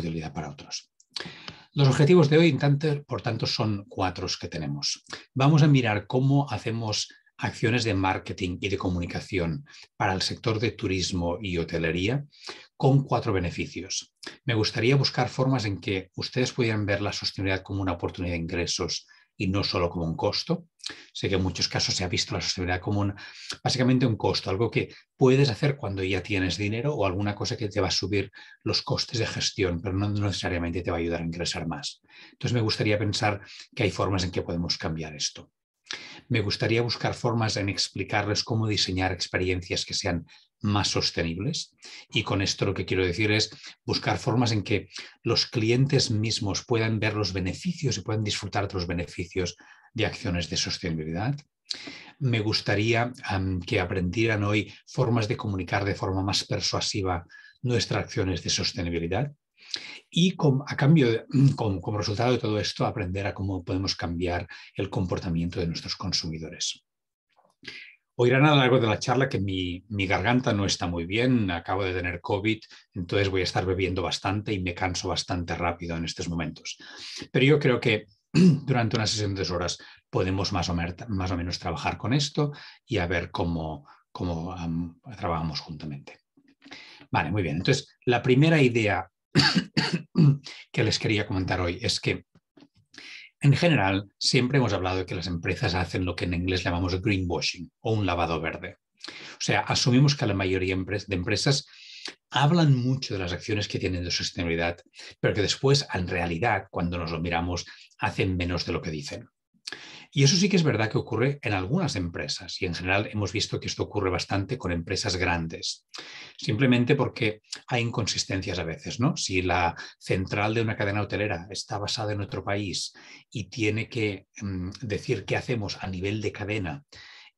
utilidad para otros. Los objetivos de hoy, por tanto, son cuatro que tenemos. Vamos a mirar cómo hacemos acciones de marketing y de comunicación para el sector de turismo y hotelería con cuatro beneficios. Me gustaría buscar formas en que ustedes pudieran ver la sostenibilidad como una oportunidad de ingresos y no solo como un costo. Sé que en muchos casos se ha visto la sostenibilidad como un, básicamente un costo, algo que puedes hacer cuando ya tienes dinero o alguna cosa que te va a subir los costes de gestión, pero no necesariamente te va a ayudar a ingresar más. Entonces me gustaría pensar que hay formas en que podemos cambiar esto. Me gustaría buscar formas en explicarles cómo diseñar experiencias que sean más sostenibles. Y con esto lo que quiero decir es buscar formas en que los clientes mismos puedan ver los beneficios y puedan disfrutar de los beneficios de acciones de sostenibilidad. Me gustaría que aprendieran hoy formas de comunicar de forma más persuasiva nuestras acciones de sostenibilidad y a cambio, como resultado de todo esto, aprender a cómo podemos cambiar el comportamiento de nuestros consumidores oirán a lo largo de la charla que mi, garganta no está muy bien, acabo de tener COVID, entonces voy a estar bebiendo bastante y me canso bastante rápido en estos momentos. Pero yo creo que durante una unas dos horas podemos más o, menos trabajar con esto y a ver cómo, trabajamos juntamente. Vale, muy bien. Entonces, la primera idea que les quería comentar hoy es que en general, siempre hemos hablado de que las empresas hacen lo que en inglés llamamos greenwashing o un lavado verde. O sea, asumimos que la mayoría de empresas hablan mucho de las acciones que tienen de sostenibilidad, pero que después, en realidad, cuando nos lo miramos, hacen menos de lo que dicen. Y eso sí que es verdad que ocurre en algunas empresas y en general hemos visto que esto ocurre bastante con empresas grandes, simplemente porque hay inconsistencias a veces, ¿no? Si la central de una cadena hotelera está basada en otro país y tiene que mm, decir qué hacemos a nivel de cadena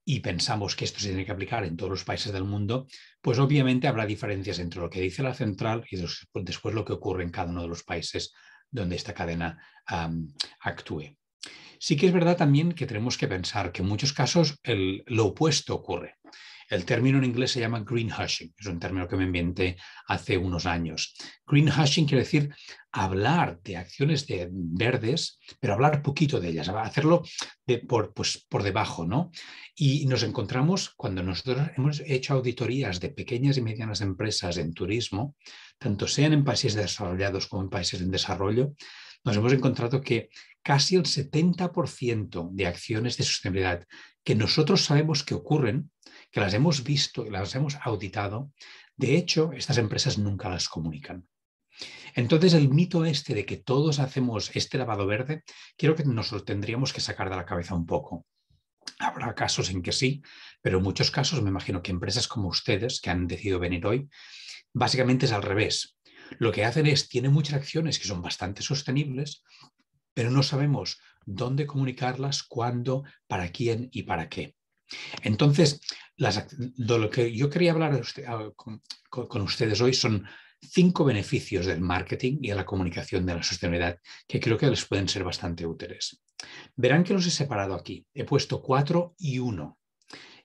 y pensamos que esto se tiene que aplicar en todos los países del mundo, pues obviamente habrá diferencias entre lo que dice la central y después lo que ocurre en cada uno de los países donde esta cadena actúe. Sí que es verdad también que tenemos que pensar que en muchos casos lo opuesto ocurre. El término en inglés se llama green hushing, es un término que me inventé hace unos años. Green hushing quiere decir hablar de acciones de verdes, pero hablar poquito de ellas, hacerlo por, pues, por debajo, ¿no? Y nos encontramos cuando nosotros hemos hecho auditorías de pequeñas y medianas empresas en turismo, tanto sean en países desarrollados como en países en desarrollo, nos hemos encontrado que casi el 70% de acciones de sostenibilidad que nosotros sabemos que ocurren, que las hemos visto, y las hemos auditado, de hecho, estas empresas nunca las comunican. Entonces, el mito este de que todos hacemos este lavado verde, creo que nos lo tendríamos que sacar de la cabeza un poco. Habrá casos en que sí, pero en muchos casos me imagino que empresas como ustedes, que han decidido venir hoy, básicamente es al revés. Lo que hacen es, tienen muchas acciones que son bastante sostenibles, pero no sabemos dónde comunicarlas, cuándo, para quién y para qué. Entonces, lo que yo quería hablar ah, con, ustedes hoy son cinco beneficios del marketing y de la comunicación de la sostenibilidad que creo que les pueden ser bastante útiles. Verán que los he separado aquí. He puesto cuatro y uno.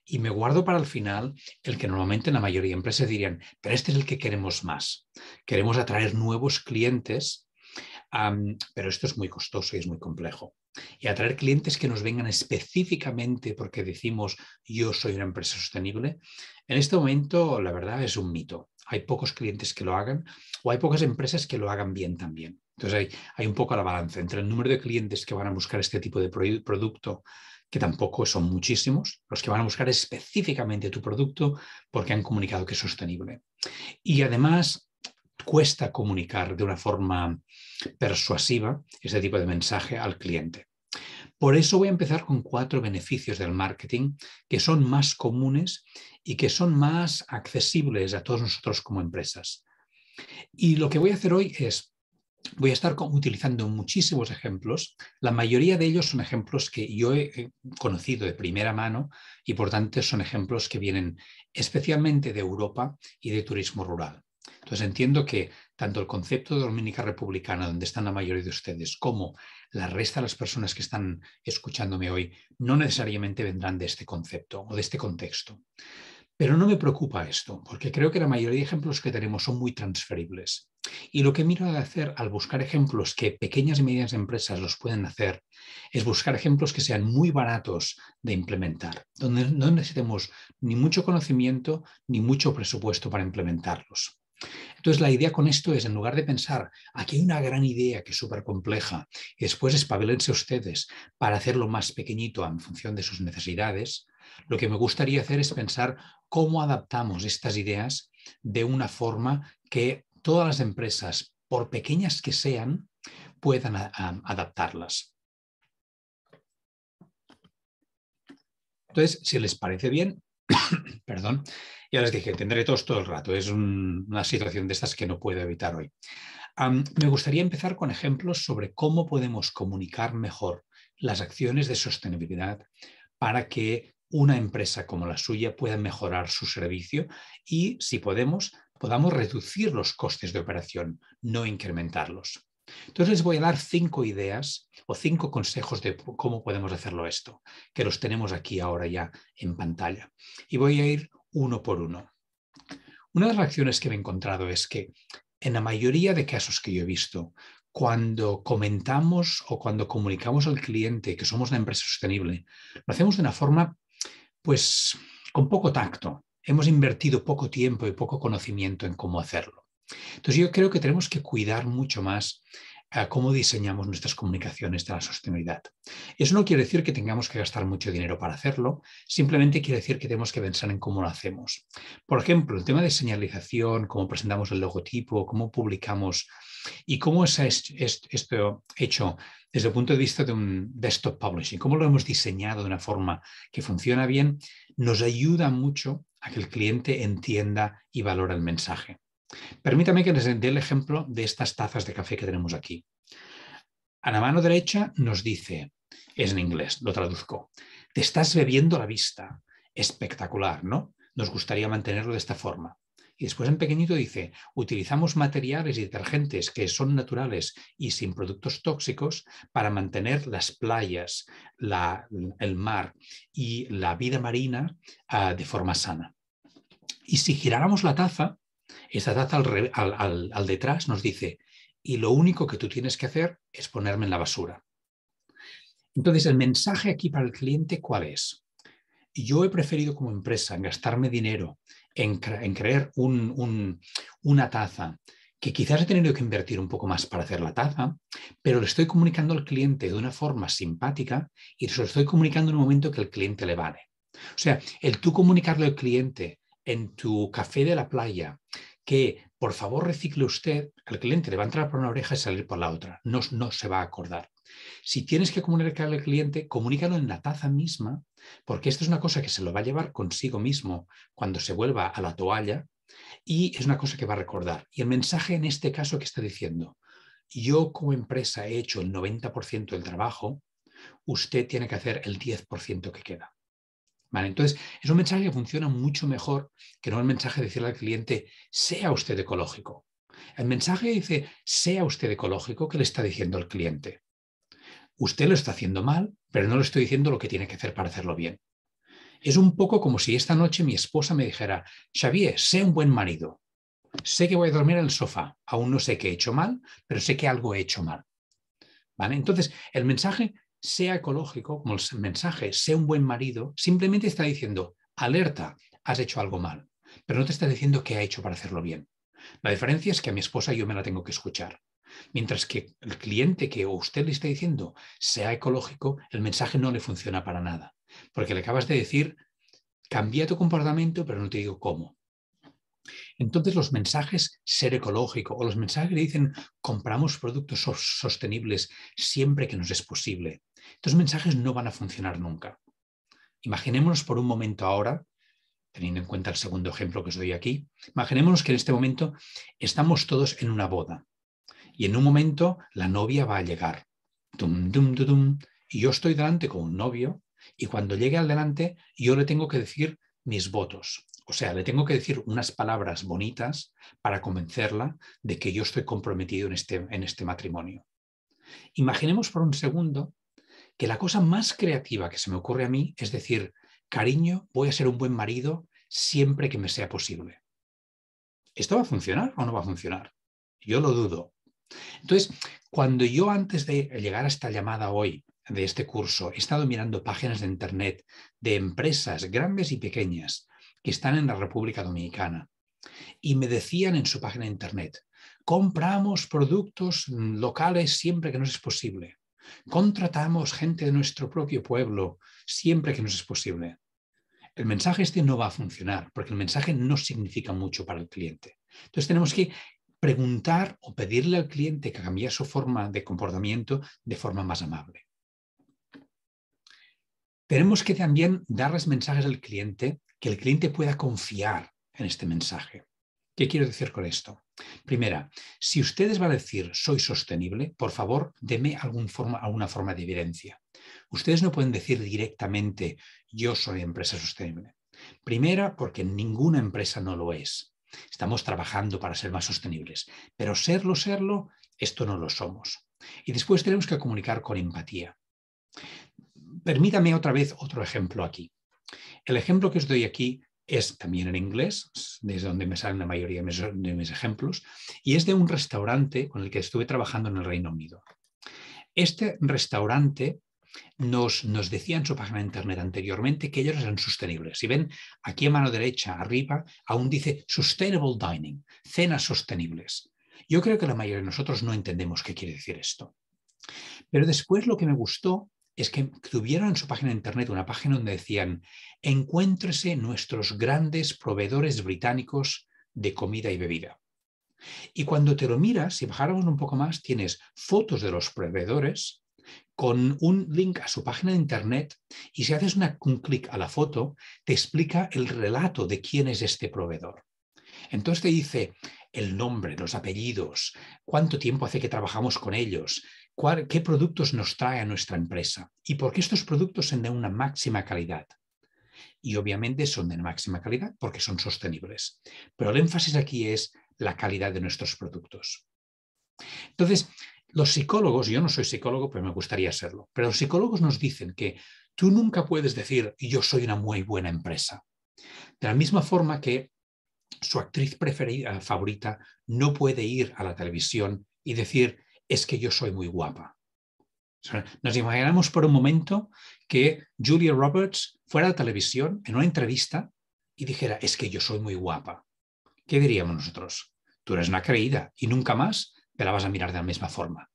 Y me guardo para el final el que normalmente la mayoría de empresas dirían, pero este es el que queremos más. Queremos atraer nuevos clientes pero esto es muy costoso y es muy complejo. Y atraer clientes que nos vengan específicamente porque decimos yo soy una empresa sostenible, en este momento la verdad es un mito. Hay pocos clientes que lo hagan o hay pocas empresas que lo hagan bien también. Entonces hay, hay un poco la balanza entre el número de clientes que van a buscar este tipo de producto, que tampoco son muchísimos, los que van a buscar específicamente tu producto porque han comunicado que es sostenible. Y además cuesta comunicar de una forma persuasiva ese tipo de mensaje al cliente. Por eso voy a empezar con cuatro beneficios del marketing que son más comunes y que son más accesibles a todos nosotros como empresas. Y lo que voy a hacer hoy es, voy a estar utilizando muchísimos ejemplos. La mayoría de ellos son ejemplos que yo he conocido de primera mano y por tanto son ejemplos que vienen especialmente de Europa y de turismo rural. Entonces entiendo que tanto el concepto de Dominica Republicana, donde están la mayoría de ustedes, como la resta de las personas que están escuchándome hoy, no necesariamente vendrán de este concepto o de este contexto. Pero no me preocupa esto, porque creo que la mayoría de ejemplos que tenemos son muy transferibles. Y lo que miro de hacer al buscar ejemplos que pequeñas y medianas empresas los pueden hacer es buscar ejemplos que sean muy baratos de implementar, donde no necesitemos ni mucho conocimiento ni mucho presupuesto para implementarlos. Entonces, la idea con esto es, en lugar de pensar, aquí hay una gran idea que es súper compleja, y después espabilense ustedes para hacerlo más pequeñito en función de sus necesidades, lo que me gustaría hacer es pensar cómo adaptamos estas ideas de una forma que todas las empresas, por pequeñas que sean, puedan adaptarlas. Entonces, si les parece bien, Perdón. Ya les dije, tendré tos todo el rato. Es una situación de estas que no puedo evitar hoy. me gustaría empezar con ejemplos sobre cómo podemos comunicar mejor las acciones de sostenibilidad para que una empresa como la suya pueda mejorar su servicio y, si podemos, podamos reducir los costes de operación, no incrementarlos. Entonces les voy a dar cinco ideas o cinco consejos de cómo podemos hacerlo esto, que los tenemos aquí ahora ya en pantalla. Y voy a ir uno por uno. Una de las reacciones que me he encontrado es que en la mayoría de casos que yo he visto, cuando comentamos o cuando comunicamos al cliente que somos una empresa sostenible, lo hacemos de una forma, pues, con poco tacto. Hemos invertido poco tiempo y poco conocimiento en cómo hacerlo. Entonces yo creo que tenemos que cuidar mucho más a eh, cómo diseñamos nuestras comunicaciones de la sostenibilidad. Eso no quiere decir que tengamos que gastar mucho dinero para hacerlo, simplemente quiere decir que tenemos que pensar en cómo lo hacemos. Por ejemplo, el tema de señalización, cómo presentamos el logotipo, cómo publicamos y cómo es esto hecho desde el punto de vista de un desktop publishing, cómo lo hemos diseñado de una forma que funciona bien, nos ayuda mucho a que el cliente entienda y valore el mensaje. Permítame que les dé el ejemplo de estas tazas de café que tenemos aquí. A la mano derecha nos dice, es en inglés, lo traduzco, te estás bebiendo la vista. Espectacular, ¿no? Nos gustaría mantenerlo de esta forma. Y después en pequeñito dice, utilizamos materiales y detergentes que son naturales y sin productos tóxicos para mantener las playas, el mar y la vida marina ah, de forma sana. Y si giráramos la taza, esa taza al, detrás nos dice, y lo único que tú tienes que hacer es ponerme en la basura. Entonces, el mensaje aquí para el cliente, ¿cuál es? Yo he preferido como empresa gastarme dinero en, en crear un, una taza que quizás he tenido que invertir un poco más para hacer la taza, pero le estoy comunicando al cliente de una forma simpática y se lo estoy comunicando en un momento que el cliente le vale. O sea, el tú comunicarle al cliente en tu café de la playa que por favor recicle usted, al cliente le va a entrar por una oreja y salir por la otra, no, no se va a acordar. Si tienes que comunicar al cliente, comunícalo en la taza misma, porque esto es una cosa que se lo va a llevar consigo mismo cuando se vuelva a la toalla y es una cosa que va a recordar. Y el mensaje en este caso que está diciendo, yo como empresa he hecho el 90% del trabajo, usted tiene que hacer el 10% que queda entonces, es un mensaje que funciona mucho mejor que no el mensaje de decirle al cliente, sea usted ecológico. El mensaje dice, sea usted ecológico, que le está diciendo al cliente? Usted lo está haciendo mal, pero no le estoy diciendo lo que tiene que hacer para hacerlo bien. Es un poco como si esta noche mi esposa me dijera, Xavier, sé un buen marido. Sé que voy a dormir en el sofá. Aún no sé qué he hecho mal, pero sé que algo he hecho mal. ¿Vale? Entonces, el mensaje sea ecológico, como el mensaje, sea un buen marido, simplemente está diciendo, alerta, has hecho algo mal, pero no te está diciendo qué ha hecho para hacerlo bien. La diferencia es que a mi esposa yo me la tengo que escuchar. Mientras que el cliente que usted le está diciendo sea ecológico, el mensaje no le funciona para nada, porque le acabas de decir, cambia tu comportamiento, pero no te digo cómo. Entonces los mensajes ser ecológico o los mensajes que dicen compramos productos sostenibles siempre que nos es posible, estos mensajes no van a funcionar nunca. Imaginémonos por un momento ahora, teniendo en cuenta el segundo ejemplo que os doy aquí, imaginémonos que en este momento estamos todos en una boda y en un momento la novia va a llegar. Dum, dum, dum, y yo estoy delante con un novio y cuando llegue al delante yo le tengo que decir mis votos. O sea, le tengo que decir unas palabras bonitas para convencerla de que yo estoy comprometido en este, en este matrimonio. Imaginemos por un segundo que la cosa más creativa que se me ocurre a mí es decir, cariño, voy a ser un buen marido siempre que me sea posible. ¿Esto va a funcionar o no va a funcionar? Yo lo dudo. Entonces, cuando yo antes de llegar a esta llamada hoy de este curso, he estado mirando páginas de Internet de empresas grandes y pequeñas que están en la República Dominicana y me decían en su página de Internet, compramos productos locales siempre que nos es posible. Contratamos gente de nuestro propio pueblo siempre que nos es posible. El mensaje este no va a funcionar porque el mensaje no significa mucho para el cliente. Entonces tenemos que preguntar o pedirle al cliente que cambie su forma de comportamiento de forma más amable. Tenemos que también darles mensajes al cliente que el cliente pueda confiar en este mensaje. ¿Qué quiero decir con esto? Primera, si ustedes van a decir soy sostenible, por favor, deme alguna forma de evidencia. Ustedes no pueden decir directamente yo soy empresa sostenible. Primera, porque ninguna empresa no lo es. Estamos trabajando para ser más sostenibles, pero serlo, serlo, esto no lo somos. Y después tenemos que comunicar con empatía. Permítame otra vez otro ejemplo aquí. El ejemplo que os doy aquí es también en inglés, desde donde me salen la mayoría de mis, ejemplos, y es de un restaurante con el que estuve trabajando en el Reino Unido. Este restaurante nos, nos, decía en su página de internet anteriormente que ellos eran sostenibles. Si ven aquí a mano derecha, arriba, aún dice Sustainable Dining, cenas sostenibles. Yo creo que la mayoría de nosotros no entendemos qué quiere decir esto. Pero después lo que me gustó es que tuvieron en su página de internet una página donde decían, encuéntrese nuestros grandes proveedores británicos de comida y bebida. Y cuando te lo miras, si bajáramos un poco más, tienes fotos de los proveedores con un link a su página de internet y si haces un clic a la foto, te explica el relato de quién es este proveedor. Entonces te dice el nombre, los apellidos, cuánto tiempo hace que trabajamos con ellos, qué productos nos trae a nuestra empresa y por qué estos productos son de una máxima calidad. Y obviamente son de máxima calidad porque son sostenibles. Pero el énfasis aquí es la calidad de nuestros productos. Entonces, los psicólogos, yo no soy psicólogo, pero me gustaría serlo, pero los psicólogos nos dicen que tú nunca puedes decir yo soy una muy buena empresa. De la misma forma que su actriz preferida, favorita no puede ir a la televisión y decir es que yo soy muy guapa. Nos imaginamos por un momento que Julia Roberts fuera a la televisión en una entrevista y dijera, es que yo soy muy guapa. ¿Qué diríamos nosotros? Tú eres una creída y nunca más te la vas a mirar de la misma forma.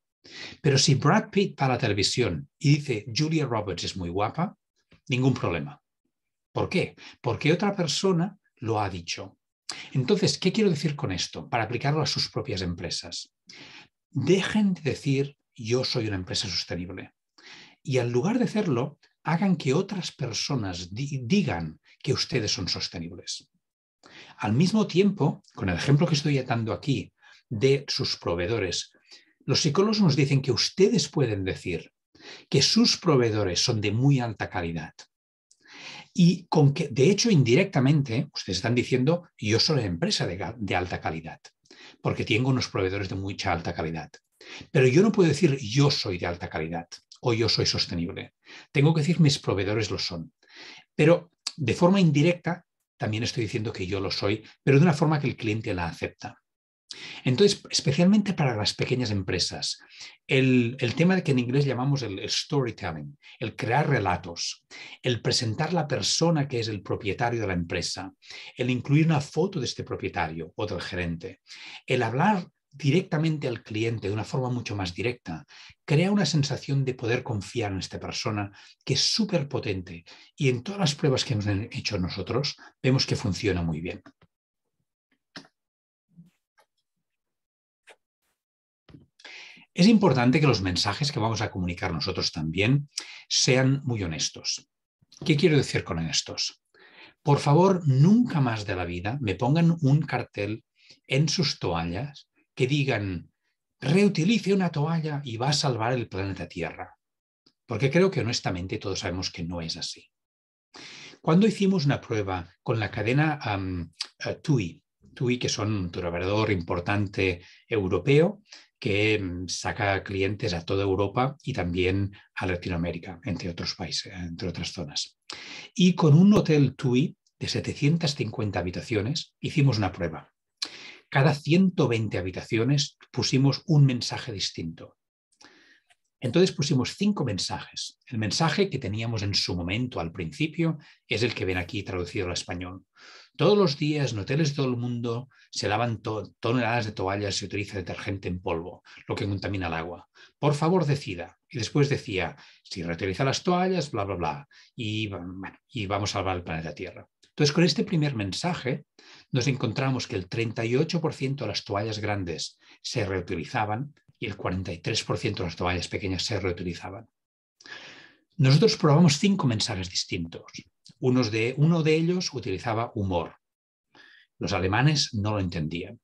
Pero si Brad Pitt va a la televisión y dice, Julia Roberts es muy guapa, ningún problema. ¿Por qué? Porque otra persona lo ha dicho. Entonces, ¿qué quiero decir con esto para aplicarlo a sus propias empresas? dejen de decir yo soy una empresa sostenible. Y al lugar de hacerlo, hagan que otras personas digan que ustedes son sostenibles. Al mismo tiempo, con el ejemplo que estoy dando aquí de sus proveedores, los psicólogos nos dicen que ustedes pueden decir que sus proveedores son de muy alta calidad. Y con que, de hecho, indirectamente, ustedes están diciendo, yo soy una empresa de alta calidad porque tengo unos proveedores de mucha alta calidad. Pero yo no puedo decir yo soy de alta calidad o yo soy sostenible. Tengo que decir mis proveedores lo son. Pero de forma indirecta también estoy diciendo que yo lo soy, pero de una forma que el cliente la acepta. Entonces, especialmente para las pequeñas empresas, el, tema de que en inglés llamamos el, storytelling, el crear relatos, el presentar la persona que es el propietario de la empresa, el incluir una foto de este propietario o del gerente, el hablar directamente al cliente de una forma mucho más directa, crea una sensación de poder confiar en esta persona que es súper potente y en todas las pruebas que hemos hecho nosotros vemos que funciona muy bien. Es importante que los mensajes que vamos a comunicar nosotros también sean muy honestos. ¿Qué quiero decir con honestos? Por favor, nunca más de la vida me pongan un cartel en sus toallas que digan reutilice una toalla y va a salvar el planeta Tierra. Porque creo que honestamente todos sabemos que no es así. Cuando hicimos una prueba con la cadena eh, TUI, TUI que son un trabajador importante europeo, que mm, saca clientes a toda Europa y también a Latinoamérica, entre otros países, entre otras zonas. Y con un hotel TUI de 750 habitaciones hicimos una prueba. Cada 120 habitaciones pusimos un mensaje distinto. Entonces pusimos cinco mensajes. El mensaje que teníamos en su momento al principio es el que ven aquí traducido al español. Todos los días en hoteles de todo el mundo se lavan toneladas de toallas y se utiliza detergente en polvo, lo que contamina el agua. Por favor, decida. Y después decía, si reutiliza las toallas, bla, bla, bla. Y, y vamos a salvar el planeta Tierra. Entonces, con este primer mensaje, nos encontramos que el 38% de las toallas grandes se reutilizaban, y el 43% de las toallas pequeñas se reutilizaban. Nosotros probamos cinco mensajes distintos. uno de ellos utilizaba humor. Los alemanes no lo entendían.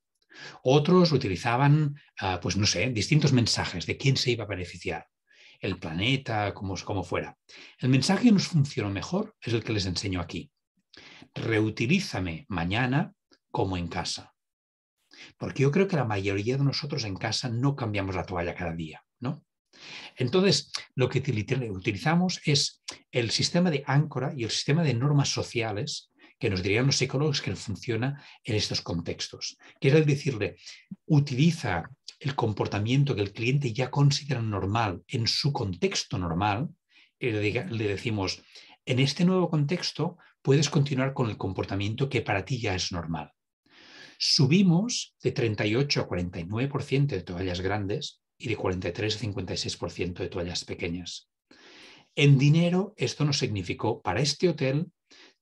Otros utilizaban, ah, pues no sé, distintos mensajes de quién se iba a beneficiar, el planeta, como, como fuera. El mensaje que nos funcionó mejor es el que les enseño aquí. Reutilízame mañana como en casa. Porque yo creo que la mayoría de nosotros en casa no cambiamos la toalla cada día, ¿no? Entonces, lo que utilizamos es el sistema de áncora y el sistema de normas sociales que nos dirían los psicólogos que funciona en estos contextos, que es decirle, utiliza el comportamiento que el cliente ya considera normal en su contexto normal, y eh, le decimos, en este nuevo contexto puedes continuar con el comportamiento que para ti ya es normal. Subimos de 38 a 49% de toallas grandes y de 43 a 56% de toallas pequeñas. En dinero, esto nos significó para este hotel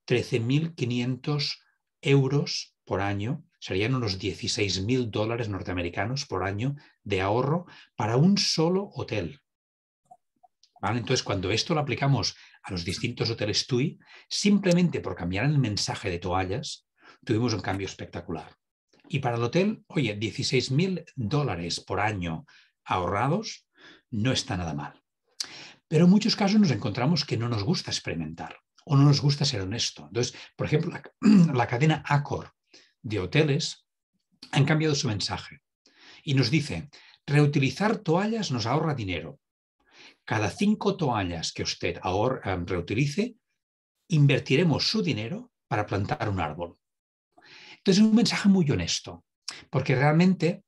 13.500 euros por año, serían unos 16.000 dólares norteamericanos por año de ahorro para un solo hotel. Entonces, cuando esto lo aplicamos a los distintos hoteles TUI, simplemente por cambiar el mensaje de toallas, tuvimos un cambio espectacular. Y para el hotel, oye, 16 mil dólares por año ahorrados no está nada mal. Pero en muchos casos nos encontramos que no nos gusta experimentar o no nos gusta ser honesto. Entonces, por ejemplo, la, cadena Acor de hoteles ha cambiado su mensaje y nos dice, reutilizar toallas nos ahorra dinero. Cada cinco toallas que usted em, reutilice, invertiremos su dinero para plantar un árbol. Entonces es un mensaje muy honesto, porque realmente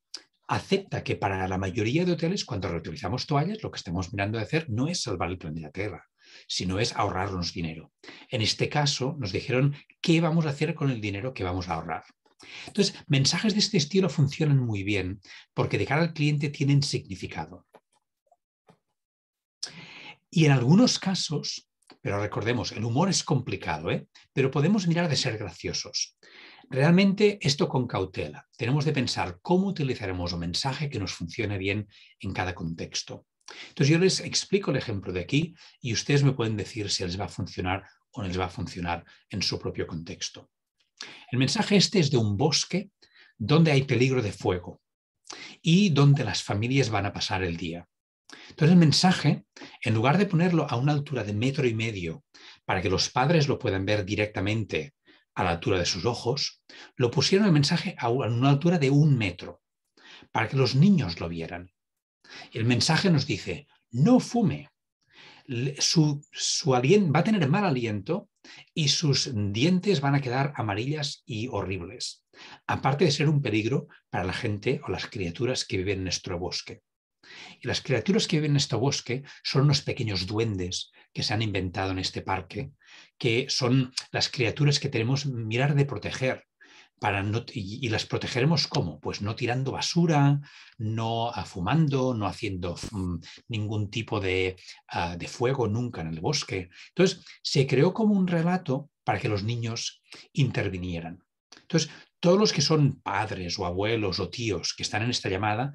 acepta que para la mayoría de hoteles, cuando reutilizamos toallas, lo que estamos mirando de hacer no es salvar el planeta Tierra, sino es ahorrarnos dinero. En este caso, nos dijeron qué vamos a hacer con el dinero que vamos a ahorrar. Entonces, mensajes de este estilo funcionan muy bien porque de cara al cliente tienen significado. Y en algunos casos, pero recordemos, el humor es complicado, ¿eh? pero podemos mirar de ser graciosos. Realmente esto con cautela. Tenemos de pensar cómo utilizaremos un mensaje que nos funcione bien en cada contexto. Entonces yo les explico el ejemplo de aquí y ustedes me pueden decir si les va a funcionar o no les va a funcionar en su propio contexto. El mensaje este es de un bosque donde hay peligro de fuego y donde las familias van a pasar el día. Entonces el mensaje, en lugar de ponerlo a una altura de metro y medio para que los padres lo puedan ver directamente a la altura de sus ojos, lo pusieron el mensaje a una altura de un metro, para que los niños lo vieran. El mensaje nos dice, no fume. Su, su va a tener mal aliento y sus dientes van a quedar amarillas y horribles, aparte de ser un peligro para la gente o las criaturas que viven en nuestro bosque. Y las criaturas que viven en este bosque son unos pequeños duendes que se han inventado en este parque, que son las criaturas que tenemos mirar de proteger. y, las protegeremos cómo? Pues no tirando basura, no fumando, no haciendo mm, ningún tipo de, ah, de fuego nunca en el bosque. Entonces, se creó como un relato para que los niños intervinieran. Entonces, todos los que son padres o abuelos o tíos que están en esta llamada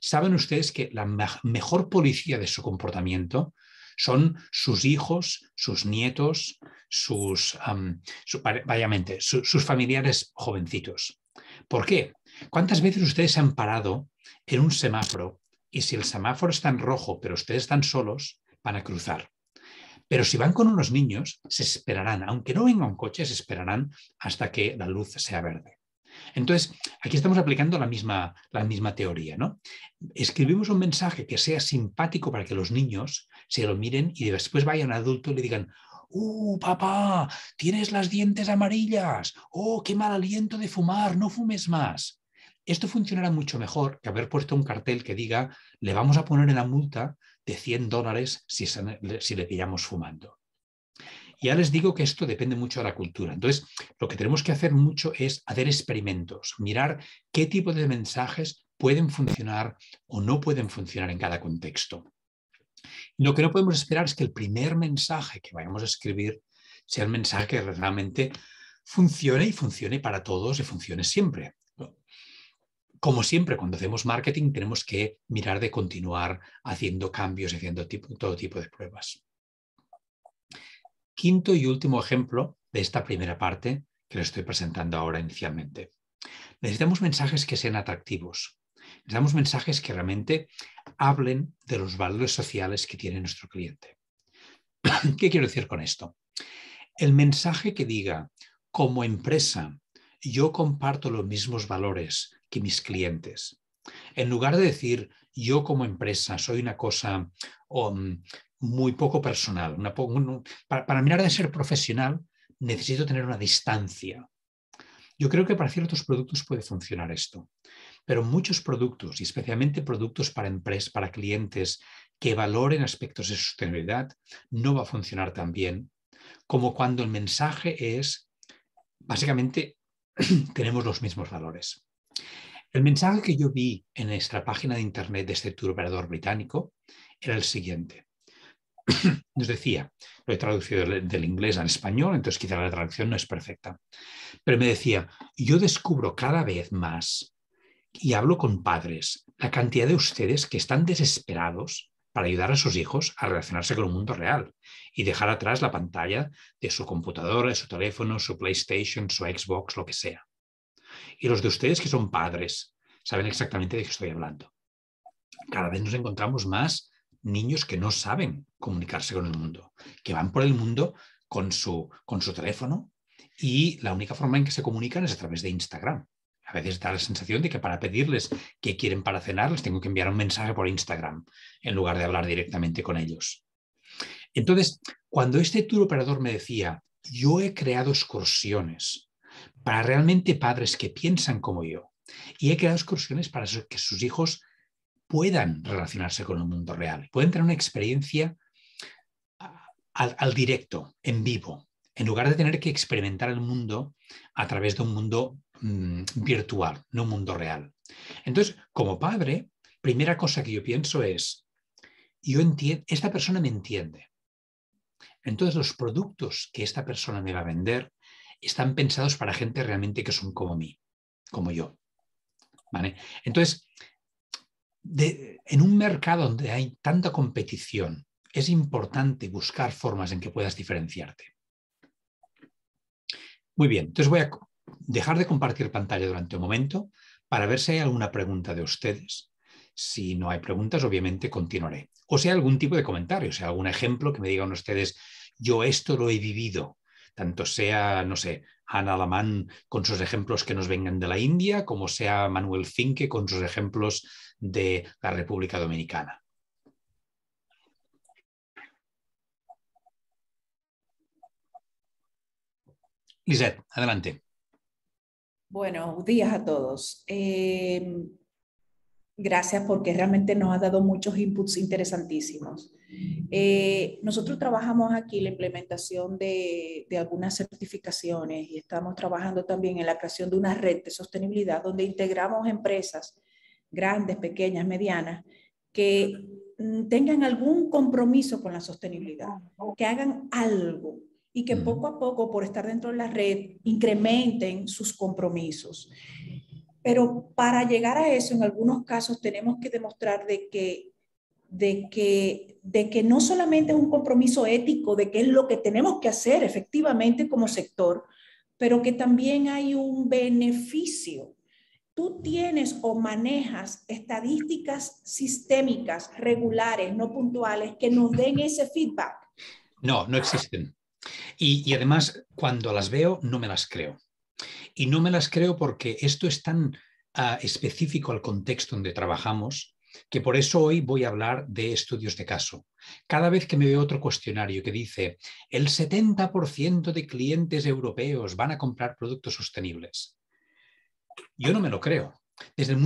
Saben ustedes que la mejor policía de su comportamiento son sus hijos, sus nietos, sus, sus familiares jovencitos. ¿Por qué? ¿Cuántas veces ustedes se han parado en un semáforo y si el semáforo está en rojo pero ustedes están solos, van a cruzar? Pero si van con unos niños, se esperarán, aunque no venga un coche, se esperarán hasta que la luz sea verde. Entonces, aquí estamos aplicando la misma, la misma teoría, ¿no? Escribimos un mensaje que sea simpático para que los niños se lo miren y después vayan un adulto y le digan, ¡Uh, papá! Tienes las dientes amarillas. ¡Oh, qué mal aliento de fumar! No fumes más. Esto funcionará mucho mejor que haber puesto un cartel que diga, le vamos a poner en la multa de 100 dólares si, si le pillamos fumando ya les digo que esto depende mucho de la cultura. Entonces, lo que tenemos que hacer mucho es hacer experimentos, mirar qué tipo de mensajes pueden funcionar o no pueden funcionar en cada contexto. Lo que no podemos esperar es que el primer mensaje que vayamos a escribir sea el mensaje que realmente funcione y funcione para todos y funcione siempre. Como siempre, cuando hacemos marketing tenemos que mirar de continuar haciendo cambios, haciendo todo tipo de pruebas quinto y último ejemplo de esta primera parte que les estoy presentando ahora inicialmente. Necesitamos mensajes que sean atractivos. Necesitamos mensajes que realmente hablen de los valores sociales que tiene nuestro cliente. ¿Qué quiero decir con esto? El mensaje que diga, como empresa, yo comparto los mismos valores que mis clientes. En lugar de decir, yo como empresa soy una cosa um, muy poco personal. para, mirar de ser profesional necesito tener una distancia. Yo creo que para ciertos productos puede funcionar esto, pero muchos productos, y especialmente productos para empresas, para clientes que valoren aspectos de sostenibilidad, no va a funcionar tan bien como cuando el mensaje es, básicamente, tenemos los mismos valores. El mensaje que yo vi en nuestra página de internet de este operador británico era el siguiente. Nos decía, lo he traducido del inglés al español, entonces quizá la traducción no es perfecta, pero me decía, yo descubro cada vez más y hablo con padres la cantidad de ustedes que están desesperados para ayudar a sus hijos a relacionarse con el mundo real y dejar atrás la pantalla de su computadora, de su teléfono, su PlayStation, su Xbox, lo que sea. Y los de ustedes que son padres saben exactamente de qué estoy hablando. Cada vez nos encontramos más niños que no saben comunicarse con el mundo, que van por el mundo con su, con su teléfono y la única forma en que se comunican es a través de Instagram. A veces da la sensación de que para pedirles qué quieren para cenar les tengo que enviar un mensaje por Instagram en lugar de hablar directamente con ellos. Entonces, cuando este tour operador me decía, yo he creado excursiones para realmente padres que piensan como yo y he creado excursiones para que sus hijos puedan relacionarse con el mundo real, pueden tener una experiencia al, directo, en vivo, en lugar de tener que experimentar el mundo a través de un mundo mm, virtual, no un mundo real. Entonces, como padre, primera cosa que yo pienso es, yo esta persona me entiende. Entonces, los productos que esta persona me va a vender están pensados para gente realmente que son como mí, como yo. Entonces, en un mercado donde hay tanta competición, es importante buscar formas en que puedas diferenciarte. Muy bien, entonces voy a dejar de compartir pantalla durante un momento para ver si hay alguna pregunta de ustedes. Si no hay preguntas, obviamente continuaré. O sea, algún tipo de comentario, o sea, algún ejemplo que me digan ustedes, yo esto lo he vivido, tanto sea, no sé, Ana Lamán con sus ejemplos que nos vengan de la India, como sea Manuel Finke con sus ejemplos de la República Dominicana. Lisette, adelante. Buenos días a todos. Eh, gracias porque realmente nos ha dado muchos inputs interesantísimos. Eh, nosotros trabajamos aquí la implementación de, de, algunas certificaciones y estamos trabajando también en la creación de una red de sostenibilidad donde integramos empresas grandes, pequeñas, medianas, que mm, tengan algún compromiso con la sostenibilidad, que hagan algo y que poco a poco, por estar dentro de la red, incrementen sus compromisos. Pero para llegar a eso, en algunos casos tenemos que demostrar de que, de que, de que no solamente es un compromiso ético, de qué es lo que tenemos que hacer efectivamente como sector, pero que también hay un beneficio. Tú tienes o manejas estadísticas sistémicas, regulares, no puntuales, que nos den ese feedback. No, no existen. Y, además, cuando las veo, no me las creo. Y no me las creo porque esto es tan ah, específico al contexto donde trabajamos que por eso hoy voy a hablar de estudios de caso. Cada vez que me veo otro cuestionario que dice el 70% de clientes europeos van a comprar productos sostenibles, yo no me lo creo. Desde el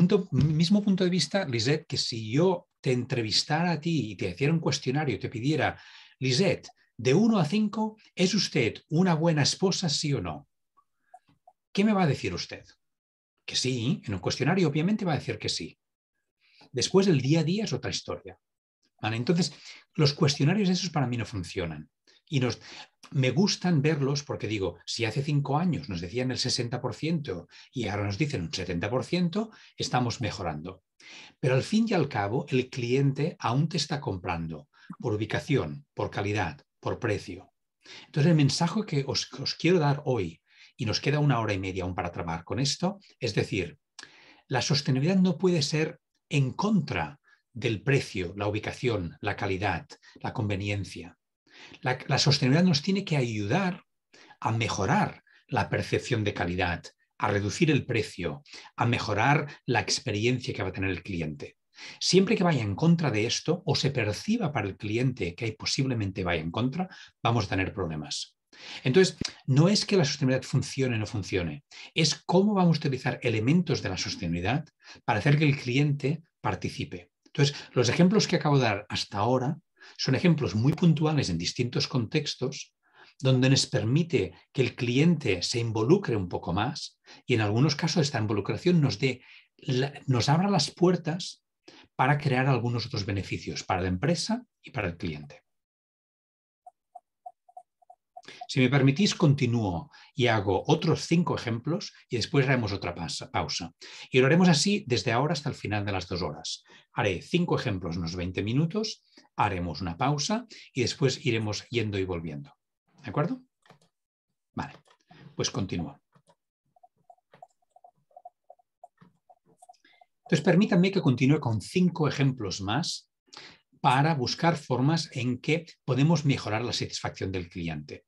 mismo punto de vista, Lisette, que si yo te entrevistara a ti y te hiciera un cuestionario y te pidiera, Lisette, de 1 a 5, ¿es usted una buena esposa, sí o no? ¿Qué me va a decir usted? Que sí, en un cuestionario obviamente va a decir que sí. Después el día a día es otra historia. Entonces, los cuestionarios esos para mí no funcionan. Y me gustan verlos porque digo, si hace cinco años nos decían el 60% y ahora nos dicen un 70%, estamos mejorando. Pero al fin y al cabo, el cliente aún te está comprando por ubicación, por calidad, por precio. Entonces, el mensaje que os, quiero dar hoy, y nos queda una hora y media aún para trabajar con esto, es decir, la sostenibilidad no puede ser en contra del precio, la ubicación, la calidad, la conveniencia. la, sostenibilidad nos tiene que ayudar a mejorar la percepción de calidad, a reducir el precio, a mejorar la experiencia que va a tener el cliente. Siempre que vaya en contra de esto o se perciba para el cliente que posiblemente vaya en contra, vamos a tener problemas. Entonces, no es que la sostenibilidad funcione o no funcione, es cómo vamos a utilizar elementos de la sostenibilidad para hacer que el cliente participe. Entonces, los ejemplos que acabo de dar hasta ahora son ejemplos muy puntuales en distintos contextos donde nos permite que el cliente se involucre un poco más y en algunos casos esta involucración nos, dé, nos abra las puertas para crear algunos otros beneficios para la empresa y para el cliente. Si me permitís, continúo y hago otros cinco ejemplos y después haremos otra pausa. Y lo haremos así desde ahora hasta el final de las dos horas. Haré cinco ejemplos en unos 20 minutos, haremos una pausa y después iremos yendo y volviendo. ¿De acuerdo? Vale, pues continúo. Entonces, permítanme que continúe con cinco ejemplos más para buscar formas en que podemos mejorar la satisfacción del cliente.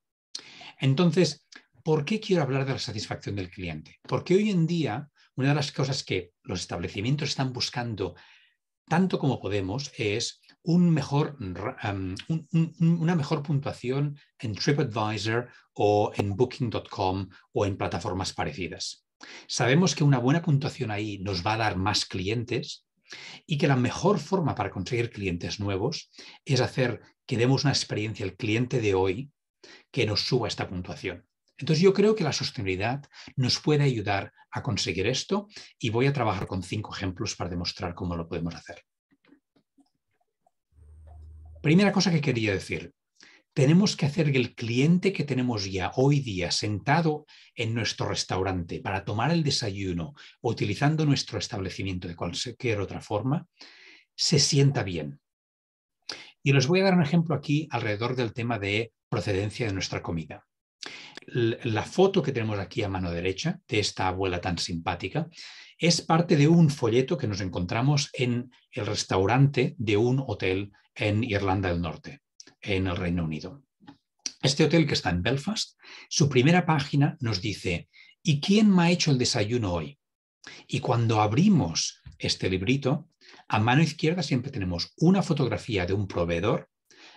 Entonces, ¿por qué quiero hablar de la satisfacción del cliente? Porque hoy en día, una de las cosas que los establecimientos están buscando tanto como podemos es una mejor puntuación en TripAdvisor o en Booking.com o en plataformas parecidas. Sabemos que una buena puntuación ahí nos va a dar más clientes y que la mejor forma para conseguir clientes nuevos es hacer que demos una experiencia al cliente de hoy que nos suba esta puntuación. Entonces yo creo que la sostenibilidad nos puede ayudar a conseguir esto y voy a trabajar con cinco ejemplos para demostrar cómo lo podemos hacer. Primera cosa que quería decir, tenemos que hacer que el cliente que tenemos ya hoy día sentado en nuestro restaurante para tomar el desayuno utilizando nuestro establecimiento de cualquier otra forma, se sienta bien. Y les voy a dar un ejemplo aquí alrededor del tema de procedencia de nuestra comida. La foto que tenemos aquí a mano derecha de esta abuela tan simpática es parte de un folleto que nos encontramos en el restaurante de un hotel en Irlanda del Norte en el Reino Unido. Este hotel que está en Belfast, su primera página nos dice, ¿y quién me ha hecho el desayuno hoy? Y cuando abrimos este librito, a mano izquierda siempre tenemos una fotografía de un proveedor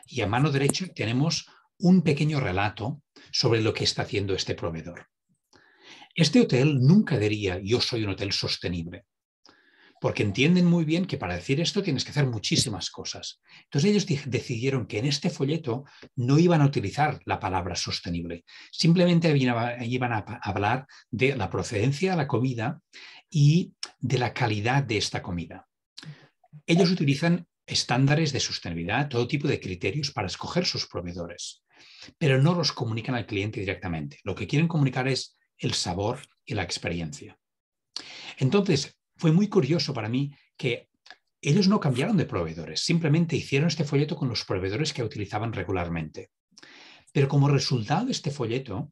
y a mano derecha tenemos un pequeño relato sobre lo que está haciendo este proveedor. Este hotel nunca diría yo soy un hotel sostenible porque entienden muy bien que para decir esto tienes que hacer muchísimas cosas. Entonces ellos decidieron que en este folleto no iban a utilizar la palabra sostenible, simplemente iban a hablar de la procedencia de la comida y de la calidad de esta comida. Ellos utilizan estándares de sostenibilidad, todo tipo de criterios para escoger sus proveedores, pero no los comunican al cliente directamente. Lo que quieren comunicar es el sabor y la experiencia. Entonces, fue muy curioso para mí que ellos no cambiaron de proveedores, simplemente hicieron este folleto con los proveedores que utilizaban regularmente. Pero como resultado de este folleto,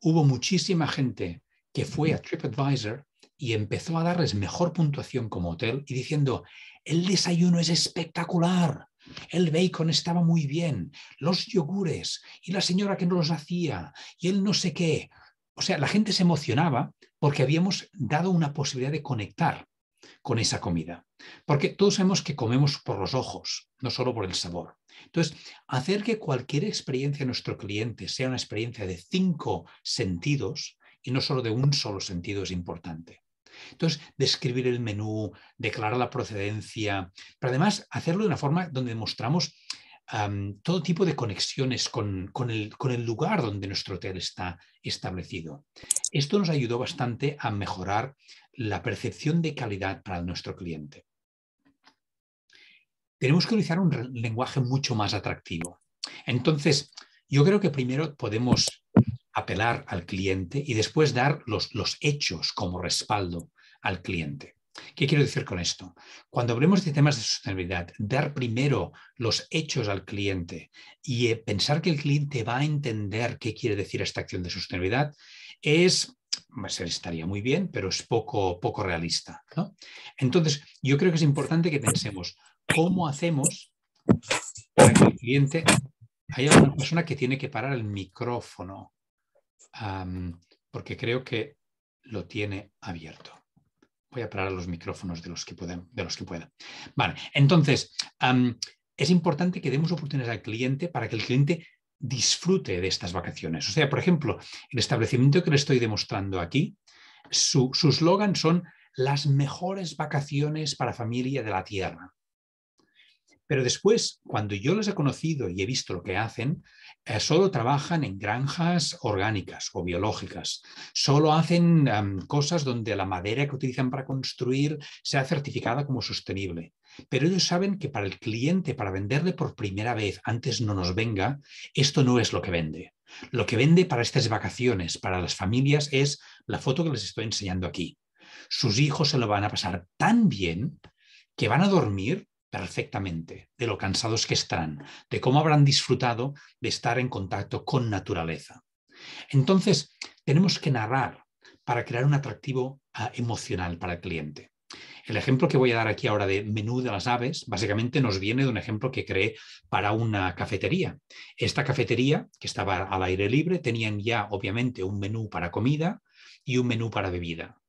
hubo muchísima gente que fue a TripAdvisor y empezó a darles mejor puntuación como hotel y diciendo, el desayuno es espectacular, el bacon estaba muy bien, los yogures y la señora que no los hacía y el no sé qué. O sea, la gente se emocionaba porque habíamos dado una posibilidad de conectar con esa comida. Porque todos sabemos que comemos por los ojos, no solo por el sabor. Entonces, hacer que cualquier experiencia de nuestro cliente sea una experiencia de cinco sentidos y no solo de un solo sentido es importante. Entonces, describir el menú, declarar la procedencia, pero además hacerlo de una forma donde demostramos todo tipo de conexiones con, el, lugar donde nuestro hotel está establecido. Esto nos ayudó bastante a mejorar la percepción de calidad para nuestro cliente. Tenemos que utilizar un lenguaje mucho más atractivo. Entonces, yo creo que primero podemos apelar al cliente y después dar los hechos como respaldo al cliente. ¿Qué quiero decir con esto? Cuando hablemos de temas de sostenibilidad, dar primero los hechos al cliente y eh, pensar que el cliente va a entender qué quiere decir esta acción de sostenibilidad es pues, estaría muy bien, pero es poco, poco realista. Entonces, yo creo que es importante que pensemos cómo hacemos para que el cliente hay una persona que tiene que parar el micrófono porque creo que lo tiene abierto. Voy a parar los micrófonos de los que puedan. De los que puedan. Vale, entonces, es importante que demos oportunidades al cliente para que el cliente disfrute de estas vacaciones. O sea, por ejemplo, el establecimiento que le estoy demostrando aquí, su, su slogan son las mejores vacaciones para familia de la Tierra. Pero después, cuando yo los he conocido y he visto lo que hacen, eh, solo trabajan en granjas orgánicas o biológicas. Solo hacen cosas donde la madera que utilizan para construir sea certificada como sostenible. Pero ellos saben que para el cliente, para venderle por primera vez, antes no nos venga, esto no es lo que vende. Lo que vende para estas vacaciones, para las familias, es la foto que les estoy enseñando aquí. Sus hijos se lo van a pasar tan bien que van a dormir perfectamente de lo cansados que están, de cómo habrán disfrutado de estar en contacto con naturaleza. Entonces, tenemos que narrar para crear un atractivo ah, emocional para el cliente. El ejemplo que voy a dar aquí ahora de menú de las aves básicamente nos viene de un ejemplo que creé para una cafetería. Esta cafetería, que estaba al aire libre, tenían ya obviamente un menú para comida y un menú para bebida.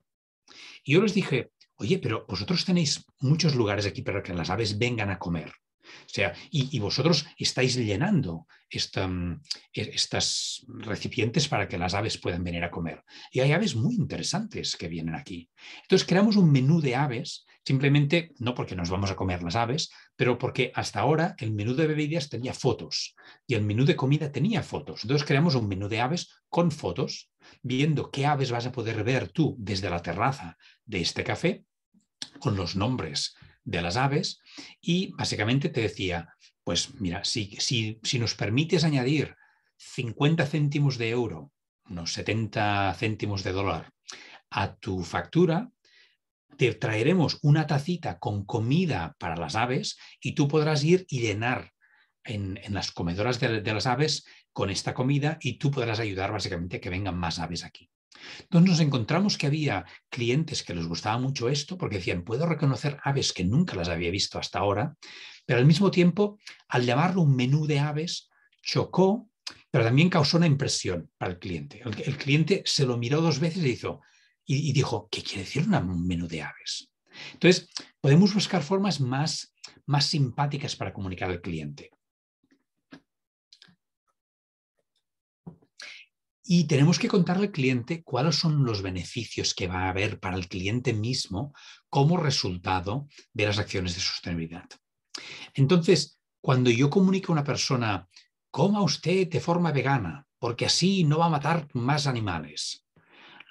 Y yo les dije, oye, pero vosotros tenéis muchos lugares aquí para que las aves vengan a comer. O sea, y, vosotros estáis llenando estos mm, e, estas recipientes para que las aves puedan venir a comer. Y hay aves muy interesantes que vienen aquí. Entonces creamos un menú de aves Simplemente, no porque nos vamos a comer las aves, pero porque hasta ahora el menú de bebidas tenía fotos y el menú de comida tenía fotos. Entonces creamos un menú de aves con fotos, viendo qué aves vas a poder ver tú desde la terraza de este café, con los nombres de las aves, y básicamente te decía, pues mira, si, si nos permites añadir 50 céntimos de euro, unos 70 céntimos de dólar, a tu factura, te traeremos una tacita con comida para las aves y tú podrás ir y llenar en, las comedoras de, las aves con esta comida y tú podrás ayudar básicamente a que vengan más aves aquí. Entonces nos encontramos que había clientes que les gustaba mucho esto porque decían, puedo reconocer aves que nunca las había visto hasta ahora, pero al mismo tiempo, al llamarlo un menú de aves, chocó, pero también causó una impresión para el cliente. El, cliente se lo miró dos veces y dijo, y, dijo, ¿qué quiere decir un menú de aves? Entonces, podemos buscar formas más, más simpáticas para comunicar al cliente. Y tenemos que contarle al cliente cuáles son los beneficios que va a haber para el cliente mismo como resultado de las acciones de sostenibilidad. Entonces, cuando yo comunico a una persona, coma usted de forma vegana, porque así no va a matar más animales,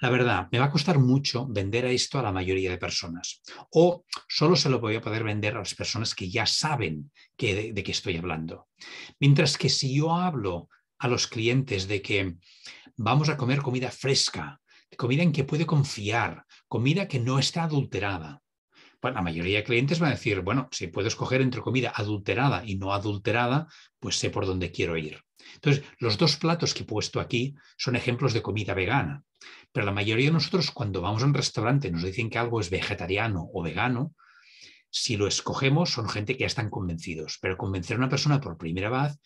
la verdad, me va a costar mucho vender esto a la mayoría de personas. O solo se lo voy a poder vender a las personas que ya saben de, qué estoy hablando. Mientras que si yo hablo a los clientes de que vamos a comer comida fresca, comida en que puede confiar, comida que no está adulterada. Pues la mayoría de clientes van a decir, bueno, si puedo escoger entre comida adulterada y no adulterada, pues sé por dónde quiero ir. Entonces, los dos platos que he puesto aquí son ejemplos de comida vegana, pero la mayoría de nosotros cuando vamos a un restaurante nos dicen que algo es vegetariano o vegano, si lo escogemos son gente que ya están convencidos, pero convencer a una persona por primera vez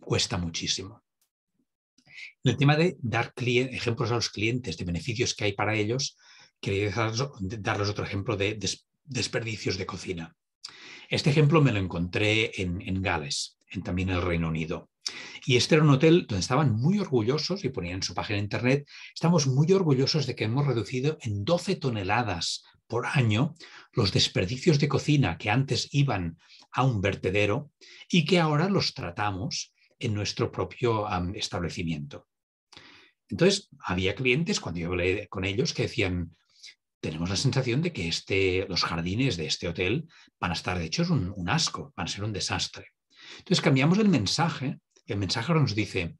cuesta muchísimo. El tema de dar ejemplos a los clientes de beneficios que hay para ellos, quería darles otro ejemplo de desperdicios de cocina. Este ejemplo me lo encontré en, en Gales, en también el Reino Unido. Y este era un hotel donde estaban muy orgullosos, y ponían en su página internet, estamos muy orgullosos de que hemos reducido en 12 toneladas por año los desperdicios de cocina que antes iban a un vertedero y que ahora los tratamos en nuestro propio establecimiento. Entonces, había clientes, cuando yo hablé con ellos, que decían, tenemos la sensación de que este, los jardines de este hotel van a estar, de hecho, es un, un asco, van a ser un desastre. Entonces, cambiamos el mensaje el mensaje nos dice,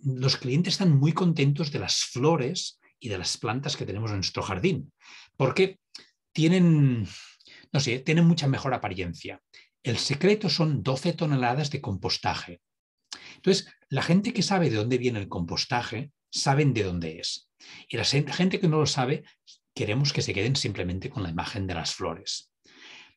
los clientes están muy contentos de las flores y de las plantas que tenemos en nuestro jardín, porque tienen, no sé, tienen mucha mejor apariencia. El secreto son 12 toneladas de compostaje. Entonces, la gente que sabe de dónde viene el compostaje, saben de dónde es. Y la gente que no lo sabe, queremos que se queden simplemente con la imagen de las flores.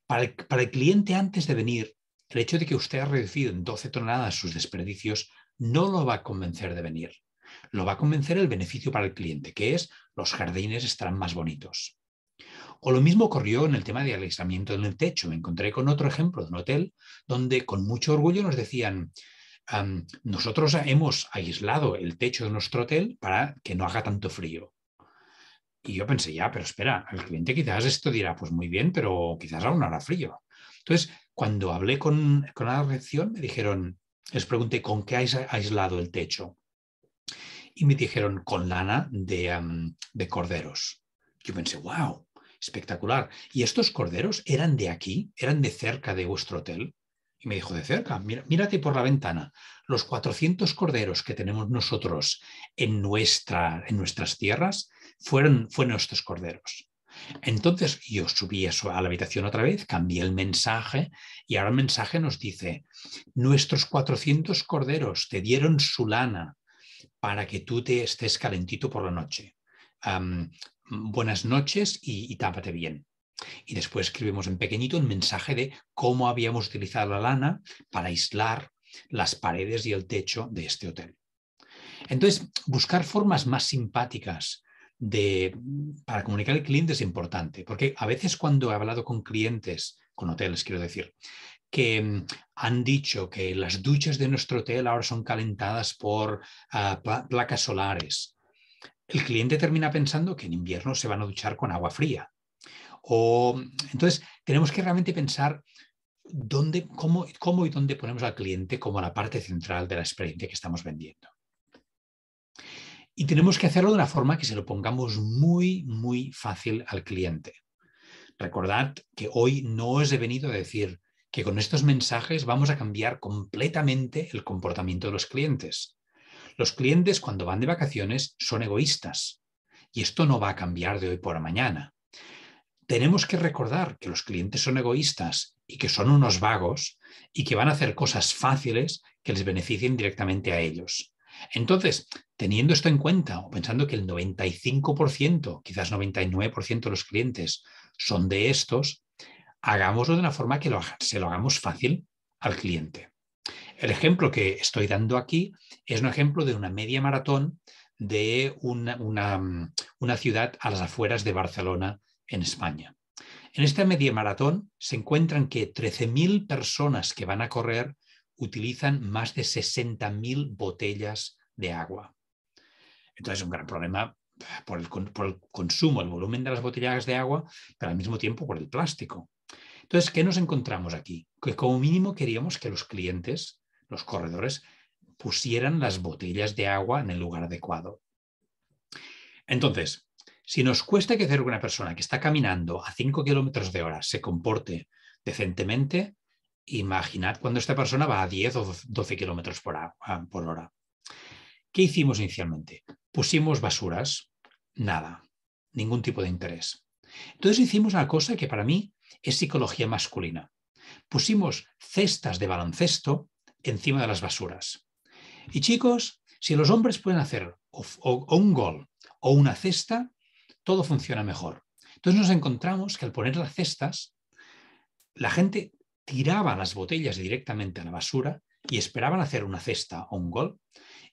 Para para el cliente antes de venir, el hecho de que usted ha reducido en 12 toneladas sus desperdicios no lo va a convencer de venir. Lo va a convencer el beneficio para el cliente, que es los jardines estarán más bonitos. O lo mismo ocurrió en el tema de aislamiento en el techo. Me encontré con otro ejemplo de un hotel donde con mucho orgullo nos decían, nosotros hemos aislado el techo de nuestro hotel para que no haga tanto frío. Y yo pensé, ya, pero espera, el cliente quizás esto dirá, pues muy bien, pero quizás aún hará frío. Entonces, cuando hablé con, la reacción, me dijeron, les pregunté, ¿con qué has aislado el techo? Y me dijeron, con lana de, corderos. Yo pensé, wow, espectacular. ¿Y estos corderos eran de aquí? ¿Eran de cerca de vuestro hotel? Y me dijo, de cerca, mírate por la ventana. Los 400 corderos que tenemos nosotros en, nuestra, en nuestras tierras fueron, fueron estos corderos. Entonces yo subí eso a la habitación otra vez, cambié el mensaje y ahora el mensaje nos dice, nuestros 400 corderos te dieron su lana para que tú te estés calentito por la noche. buenas noches y, y tápate bien. Y después escribimos en pequeñito un mensaje de cómo habíamos utilizado la lana para aislar las paredes y el techo de este hotel. Entonces, buscar formas más simpáticas de, mm, para comunicar al cliente es importante, porque a veces cuando he hablado con clientes, con hoteles quiero decir, que mm, han dicho que las duchas de nuestro hotel ahora son calentadas por ah, placas solares, el cliente termina pensando que en invierno se van a duchar con agua fría. O, mm, entonces, tenemos que realmente pensar dónde, cómo, cómo y dónde ponemos al cliente como la parte central de la experiencia que estamos vendiendo. Y tenemos que hacerlo de una forma que se lo pongamos muy, muy fácil al cliente. Recordad que hoy no os he venido a decir que con estos mensajes vamos a cambiar completamente el comportamiento de los clientes. Los clientes cuando van de vacaciones son egoístas y esto no va a cambiar de hoy por mañana. Tenemos que recordar que los clientes son egoístas y que son unos vagos y que van a hacer cosas fáciles que les beneficien directamente a ellos. Entonces, teniendo esto en cuenta o pensando que el 95%, quizás 99% de los clientes son de estos, hagámoslo de una forma que se lo hagamos fácil al cliente. El ejemplo que estoy dando aquí es un ejemplo de una media maratón de una, una ciudad a las afueras de Barcelona, en España. En esta media maratón se encuentran que 13.000 personas que van a correr utilizan más de 60.000 botellas de agua. Entonces es un gran problema ah, por el, consumo, el volumen de las botellas de agua, pero al mismo tiempo por el plástico. Entonces, ¿qué nos encontramos aquí? Que como mínimo queríamos que los clientes, los corredores, pusieran las botellas de agua en el lugar adecuado. Entonces, si nos cuesta que hacer una persona que está caminando a 5 kilómetros de hora se comporte decentemente, Imaginad cuando esta persona va a 10 o 12 kilómetros por, hora. ¿Qué hicimos inicialmente? Pusimos basuras, nada, ningún tipo de interés. Entonces hicimos una cosa que para mí es psicología masculina. Pusimos cestas de baloncesto encima de las basuras. Y chicos, si los hombres pueden hacer un gol o una cesta, todo funciona mejor. Entonces nos encontramos que al poner las cestas, la gente tiraban las botellas directamente a la basura y esperaban hacer una cesta o un gol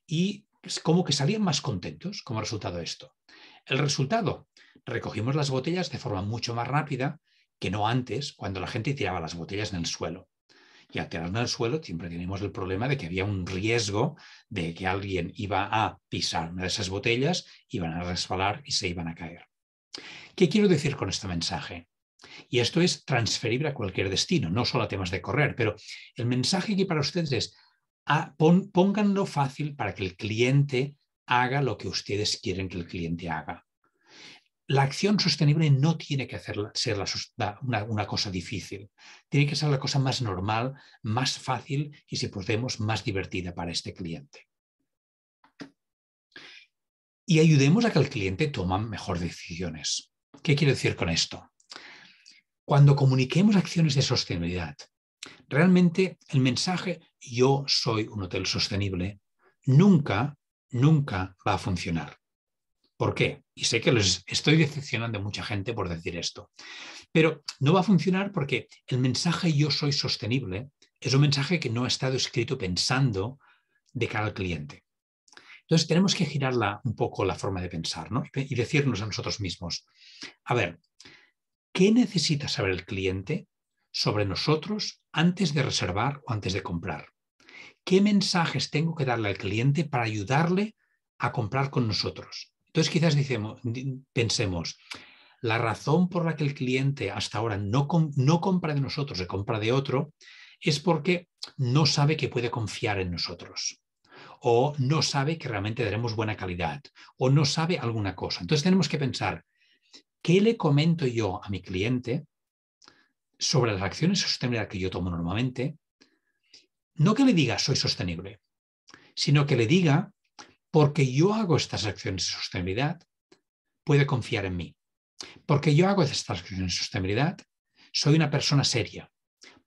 y como que salían más contentos como resultado de esto. El resultado, recogimos las botellas de forma mucho más rápida que no antes cuando la gente tiraba las botellas en el suelo. Y al tirarlas en el suelo siempre teníamos el problema de que había un riesgo de que alguien iba a pisar una de esas botellas, iban a resbalar y se iban a caer. ¿Qué quiero decir con este mensaje? Y esto es transferible a cualquier destino, no solo a temas de correr, pero el mensaje aquí para ustedes es, ah, pónganlo fácil para que el cliente haga lo que ustedes quieren que el cliente haga. La acción sostenible no tiene que ser una, cosa difícil, tiene que ser la cosa más normal, más fácil y, si podemos, más divertida para este cliente. Y ayudemos a que el cliente tome mejor decisiones. ¿Qué quiero decir con esto? Cuando comuniquemos acciones de sostenibilidad, realmente el mensaje yo soy un hotel sostenible nunca, nunca va a funcionar. ¿Por qué? Y sé que les estoy decepcionando a mucha gente por decir esto, pero no va a funcionar porque el mensaje yo soy sostenible es un mensaje que no ha estado escrito pensando de cara al cliente. Entonces tenemos que girar un poco la forma de pensar y decirnos a nosotros mismos, a ver, ¿Qué necesita saber el cliente sobre nosotros antes de reservar o antes de comprar? ¿Qué mensajes tengo que darle al cliente para ayudarle a comprar con nosotros? Entonces quizás pensemos, la razón por la que el cliente hasta ahora no, no compra de nosotros, se compra de otro, es porque no sabe que puede confiar en nosotros o no sabe que realmente daremos buena calidad o no sabe alguna cosa. Entonces tenemos que pensar, ¿Qué le comento yo a mi cliente sobre las acciones de sostenibilidad que yo tomo normalmente? No que le diga soy sostenible, sino que le diga porque yo hago estas acciones de sostenibilidad, puede confiar en mí. Porque yo hago estas acciones de sostenibilidad, soy una persona seria.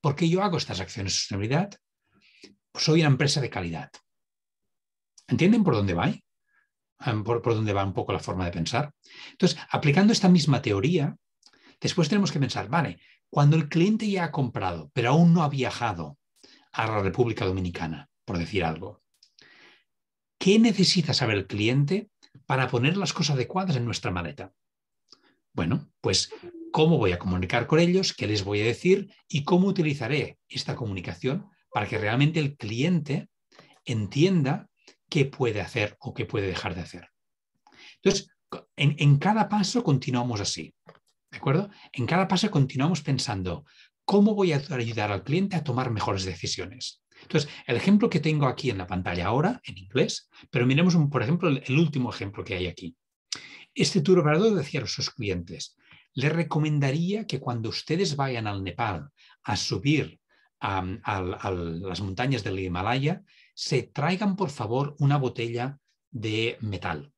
Porque yo hago estas acciones de sostenibilidad, soy una empresa de calidad. ¿Entienden por dónde va? por, donde va un poco la forma de pensar. Entonces, aplicando esta misma teoría, después tenemos que pensar, vale, cuando el cliente ya ha comprado, pero aún no ha viajado a la República Dominicana, por decir algo, ¿qué necesita saber el cliente para poner las cosas adecuadas en nuestra maleta? Bueno, pues cómo voy a comunicar con ellos, qué les voy a decir y cómo utilizaré esta comunicación para que realmente el cliente entienda qué puede hacer o qué puede dejar de hacer. Entonces, en, cada paso continuamos así, ¿de acuerdo? En cada paso continuamos pensando, ¿cómo voy a ayudar al cliente a tomar mejores decisiones? Entonces, el ejemplo que tengo aquí en la pantalla ahora, en inglés, pero miremos, por ejemplo, el, último ejemplo que hay aquí. Este tour operador decía a sus clientes, le recomendaría que cuando ustedes vayan al Nepal a subir a, las montañas del Himalaya, se traigan por favor una botella de metal,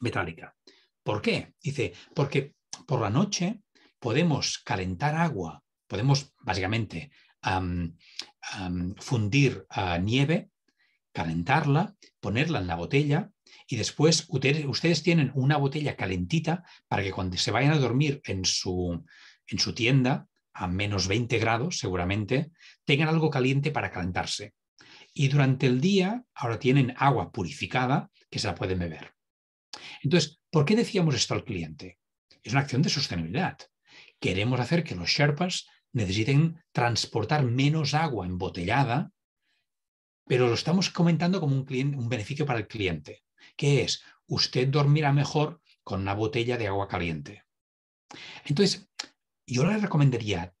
metálica. ¿Por qué? Dice, porque por la noche podemos calentar agua, podemos básicamente fundir ah, nieve, calentarla, ponerla en la botella y después ustedes, ustedes, tienen una botella calentita para que cuando se vayan a dormir en su, en su tienda, a menos 20 grados seguramente, tengan algo caliente para calentarse y durante el día ahora tienen agua purificada que se la pueden beber. Entonces, ¿por qué decíamos esto al cliente? Es una acción de sostenibilidad. Queremos hacer que los Sherpas necesiten transportar menos agua embotellada, pero lo estamos comentando como un, un beneficio para el cliente, que es usted dormirá mejor con una botella de agua caliente. Entonces, yo les recomendaría,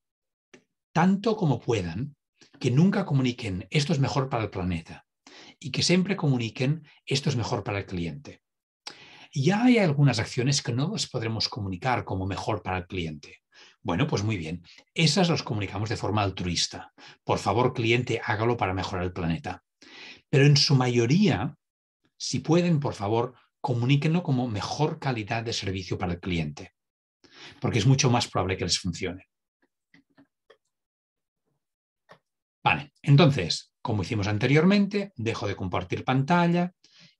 tanto como puedan, que nunca comuniquen esto es mejor para el planeta y que siempre comuniquen esto es mejor para el cliente. Ya hay algunas acciones que no las podremos comunicar como mejor para el cliente. Bueno, pues muy bien, esas las comunicamos de forma altruista. Por favor, cliente, hágalo para mejorar el planeta. Pero en su mayoría, si pueden, por favor, comuníquenlo como mejor calidad de servicio para el cliente, porque es mucho más probable que les funcione. Vale, entonces, como hicimos anteriormente, dejo de compartir pantalla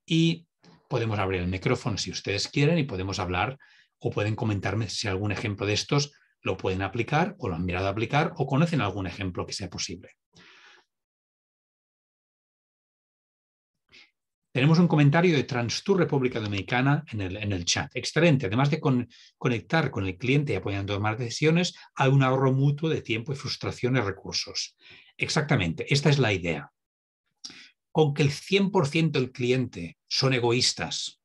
y podemos abrir el micrófono si ustedes quieren y podemos hablar o pueden comentarme si algún ejemplo de estos lo pueden aplicar o lo han mirado a aplicar o conocen algún ejemplo que sea posible. Tenemos un comentario de Transtour República Dominicana en el, chat. Excelente. Además de conectar con el cliente y apoyando tomar decisiones, hay un ahorro mutuo de tiempo y frustración de recursos. Exactamente, esta es la idea. Con que el 100% del cliente son egoístas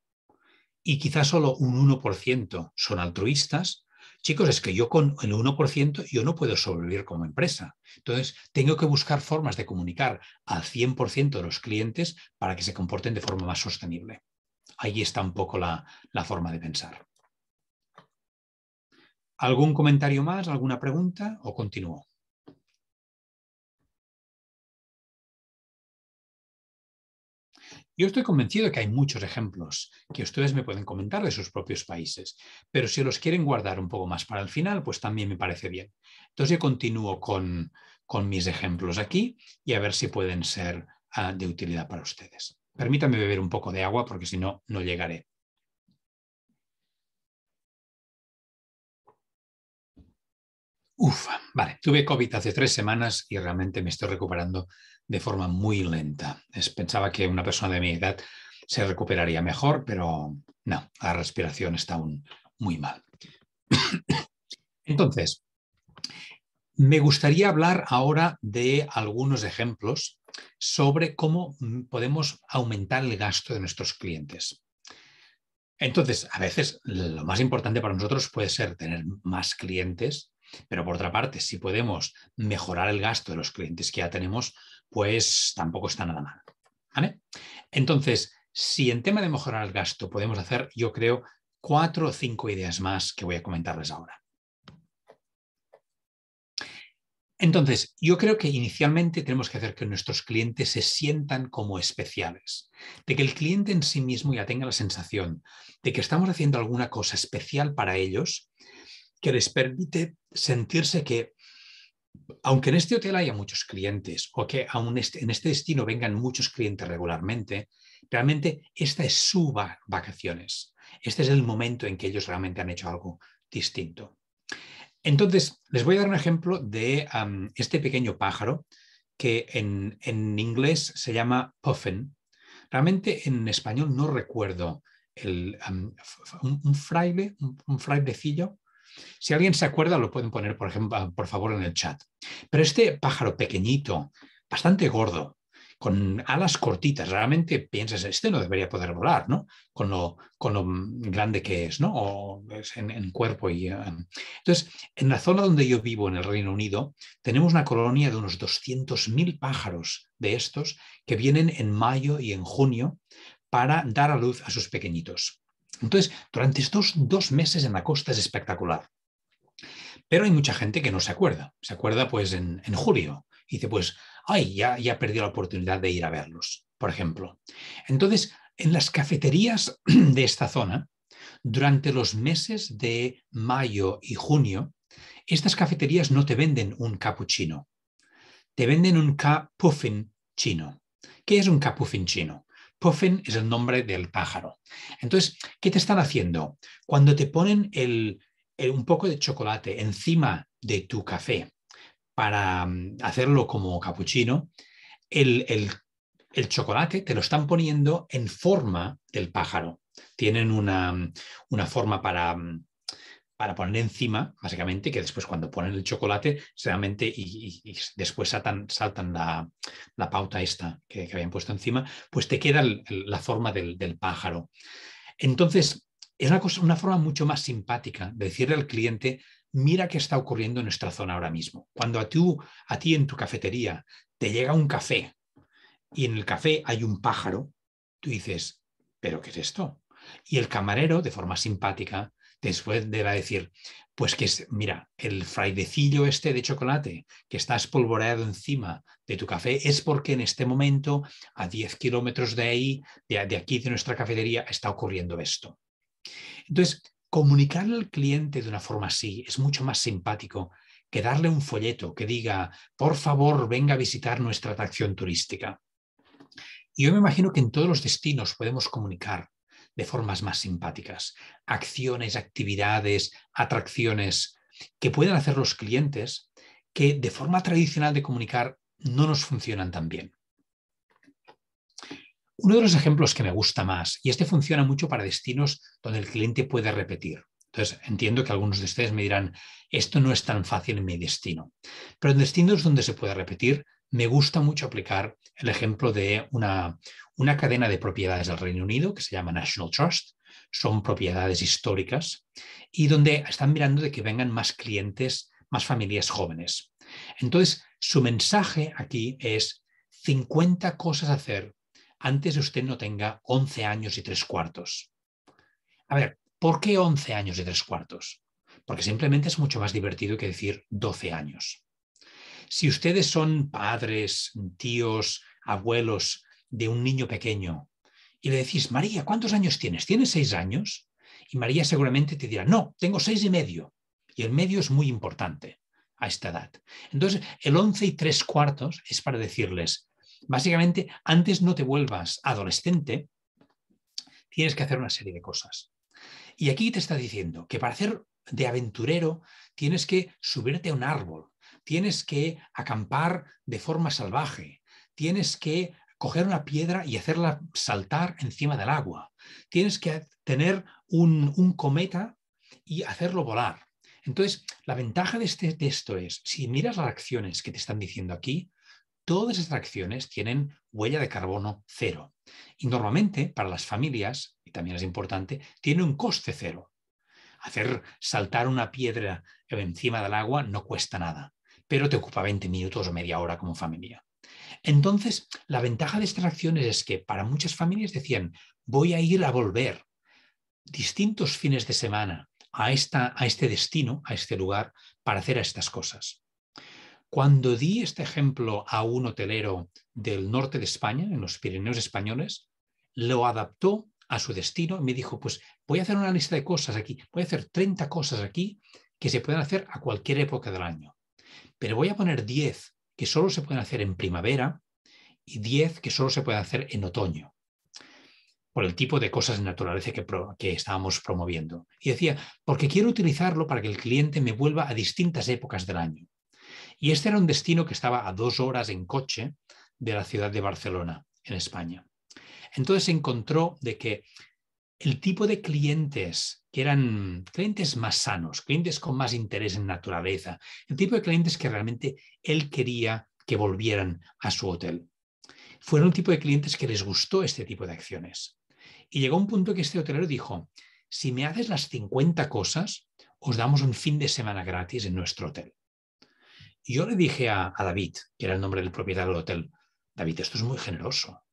y quizás solo un 1% son altruistas, chicos, es que yo con el 1% yo no puedo sobrevivir como empresa. Entonces, tengo que buscar formas de comunicar al 100% de los clientes para que se comporten de forma más sostenible. Ahí está un poco la, la forma de pensar. ¿Algún comentario más? ¿Alguna pregunta? ¿O continúo? Yo estoy convencido de que hay muchos ejemplos que ustedes me pueden comentar de sus propios países, pero si los quieren guardar un poco más para el final, pues también me parece bien. Entonces yo continúo con, mis ejemplos aquí y a ver si pueden ser ah, de utilidad para ustedes. Permítame beber un poco de agua porque si no, no llegaré. Uf, vale, tuve COVID hace tres semanas y realmente me estoy recuperando de forma muy lenta. Pensaba que una persona de mi edad se recuperaría mejor, pero no, la respiración está aún muy mal. Entonces, me gustaría hablar ahora de algunos ejemplos sobre cómo podemos aumentar el gasto de nuestros clientes. Entonces, a veces lo más importante para nosotros puede ser tener más clientes pero por otra parte, si podemos mejorar el gasto de los clientes que ya tenemos, pues tampoco está nada mal. ¿vale? Entonces, si en tema de mejorar el gasto podemos hacer, yo creo, cuatro o cinco ideas más que voy a comentarles ahora. Entonces, yo creo que inicialmente tenemos que hacer que nuestros clientes se sientan como especiales, de que el cliente en sí mismo ya tenga la sensación de que estamos haciendo alguna cosa especial para ellos, que les permite sentirse que, aunque en este hotel haya muchos clientes o que aun este, en este destino vengan muchos clientes regularmente, realmente esta es su vacaciones. Este es el momento en que ellos realmente han hecho algo distinto. Entonces, les voy a dar un ejemplo de este pequeño pájaro que en, en, inglés se llama puffin. Realmente en español no recuerdo el, un, fraile, un frailecillo si alguien se acuerda, lo pueden poner, por ejemplo, ah, por favor, en el chat. Pero este pájaro pequeñito, bastante gordo, con alas cortitas, realmente piensas, este no debería poder volar, ¿no? Con lo, grande que es, ¿no? O es en, cuerpo y... Ah, entonces, en la zona donde yo vivo, en el Reino Unido, tenemos una colonia de unos 200.000 pájaros de estos que vienen en mayo y en junio para dar a luz a sus pequeñitos. Entonces, durante estos dos meses en la costa es espectacular. Pero hay mucha gente que no se acuerda. Se acuerda pues en, julio. Y dice, pues, ay, ya, ya perdí la oportunidad de ir a verlos, por ejemplo. Entonces, en las cafeterías de esta zona, durante los meses de mayo y junio, estas cafeterías no te venden un capuchino, te venden un capuffin chino. ¿Qué es un capuffin chino? Coffin es el nombre del pájaro. Entonces, ¿qué te están haciendo? Cuando te ponen un poco de chocolate encima de tu café para mm, hacerlo como capuchino, el, el chocolate te lo están poniendo en forma del pájaro. Tienen una, mm, una forma para mm, para poner encima, básicamente, que después cuando ponen el chocolate, y, después saltan, la, pauta esta que, habían puesto encima, pues te queda la forma del, pájaro. Entonces, es una, cosa, una forma mucho más simpática de decirle al cliente, mira qué está ocurriendo en nuestra zona ahora mismo. Cuando a, tú, a ti en tu cafetería te llega un café y en el café hay un pájaro, tú dices, ¿pero qué es esto? Y el camarero, de forma simpática, después de decir, pues que es, mira, el fraidecillo este de chocolate que está espolvoreado encima de tu café es porque en este momento, a 10 kilómetros de ahí, de, de aquí de nuestra cafetería, está ocurriendo esto. Entonces, comunicarle al cliente de una forma así es mucho más simpático que darle un folleto que diga, por favor, venga a visitar nuestra atracción turística. Y yo me imagino que en todos los destinos podemos comunicar de formas más simpáticas, acciones, actividades, atracciones que puedan hacer los clientes que de forma tradicional de comunicar no nos funcionan tan bien. Uno de los ejemplos que me gusta más, y este funciona mucho para destinos donde el cliente puede repetir. Entonces, entiendo que algunos de ustedes me dirán, esto no es tan fácil en mi destino. Pero en destinos donde se puede repetir, me gusta mucho aplicar el ejemplo de una, cadena de propiedades del Reino Unido que se llama National Trust. Son propiedades históricas y donde están mirando de que vengan más clientes, más familias jóvenes. Entonces, su mensaje aquí es 50 cosas hacer antes de usted no tenga 11 años y tres cuartos. A ver, ¿por qué 11 años y tres cuartos? Porque simplemente es mucho más divertido que decir 12 años. Si ustedes son padres, tíos, abuelos de un niño pequeño y le decís, María, ¿cuántos años tienes? ¿Tienes seis años? Y María seguramente te dirá, no, tengo seis y medio. Y el medio es muy importante a esta edad. Entonces, el once y tres cuartos es para decirles, básicamente, antes no te vuelvas adolescente, tienes que hacer una serie de cosas. Y aquí te está diciendo que para hacer de aventurero tienes que subirte a un árbol, tienes que acampar de forma salvaje, tienes que coger una piedra y hacerla saltar encima del agua, tienes que tener un, cometa y hacerlo volar. Entonces, la ventaja de este texto es, si miras las acciones que te están diciendo aquí, todas estas acciones tienen huella de carbono cero. Y normalmente para las familias, y también es importante, tiene un coste cero. Hacer saltar una piedra encima del agua no cuesta nada pero te ocupa 20 minutos o media hora como familia. Entonces, la ventaja de estas acciones es que para muchas familias decían, voy a ir a volver distintos fines de semana a, esta, a este destino, a este lugar, para hacer estas cosas. Cuando di este ejemplo a un hotelero del norte de España, en los Pirineos españoles, lo adaptó a su destino y me dijo, pues voy a hacer una lista de cosas aquí, voy a hacer 30 cosas aquí que se pueden hacer a cualquier época del año pero voy a poner 10 que solo se pueden hacer en primavera y 10 que solo se pueden hacer en otoño, por el tipo de cosas de naturaleza que, estábamos promoviendo. Y decía, porque quiero utilizarlo para que el cliente me vuelva a distintas épocas del año. Y este era un destino que estaba a dos horas en coche de la ciudad de Barcelona, en España. Entonces se encontró de que el tipo de clientes que eran clientes más sanos, clientes con más interés en naturaleza, el tipo de clientes que realmente él quería que volvieran a su hotel. Fueron un tipo de clientes que les gustó este tipo de acciones. Y llegó un punto que este hotelero dijo, si me haces las 50 cosas, os damos un fin de semana gratis en nuestro hotel. yo le dije a, a David, que era el nombre del propietario del hotel, David, esto es muy generoso.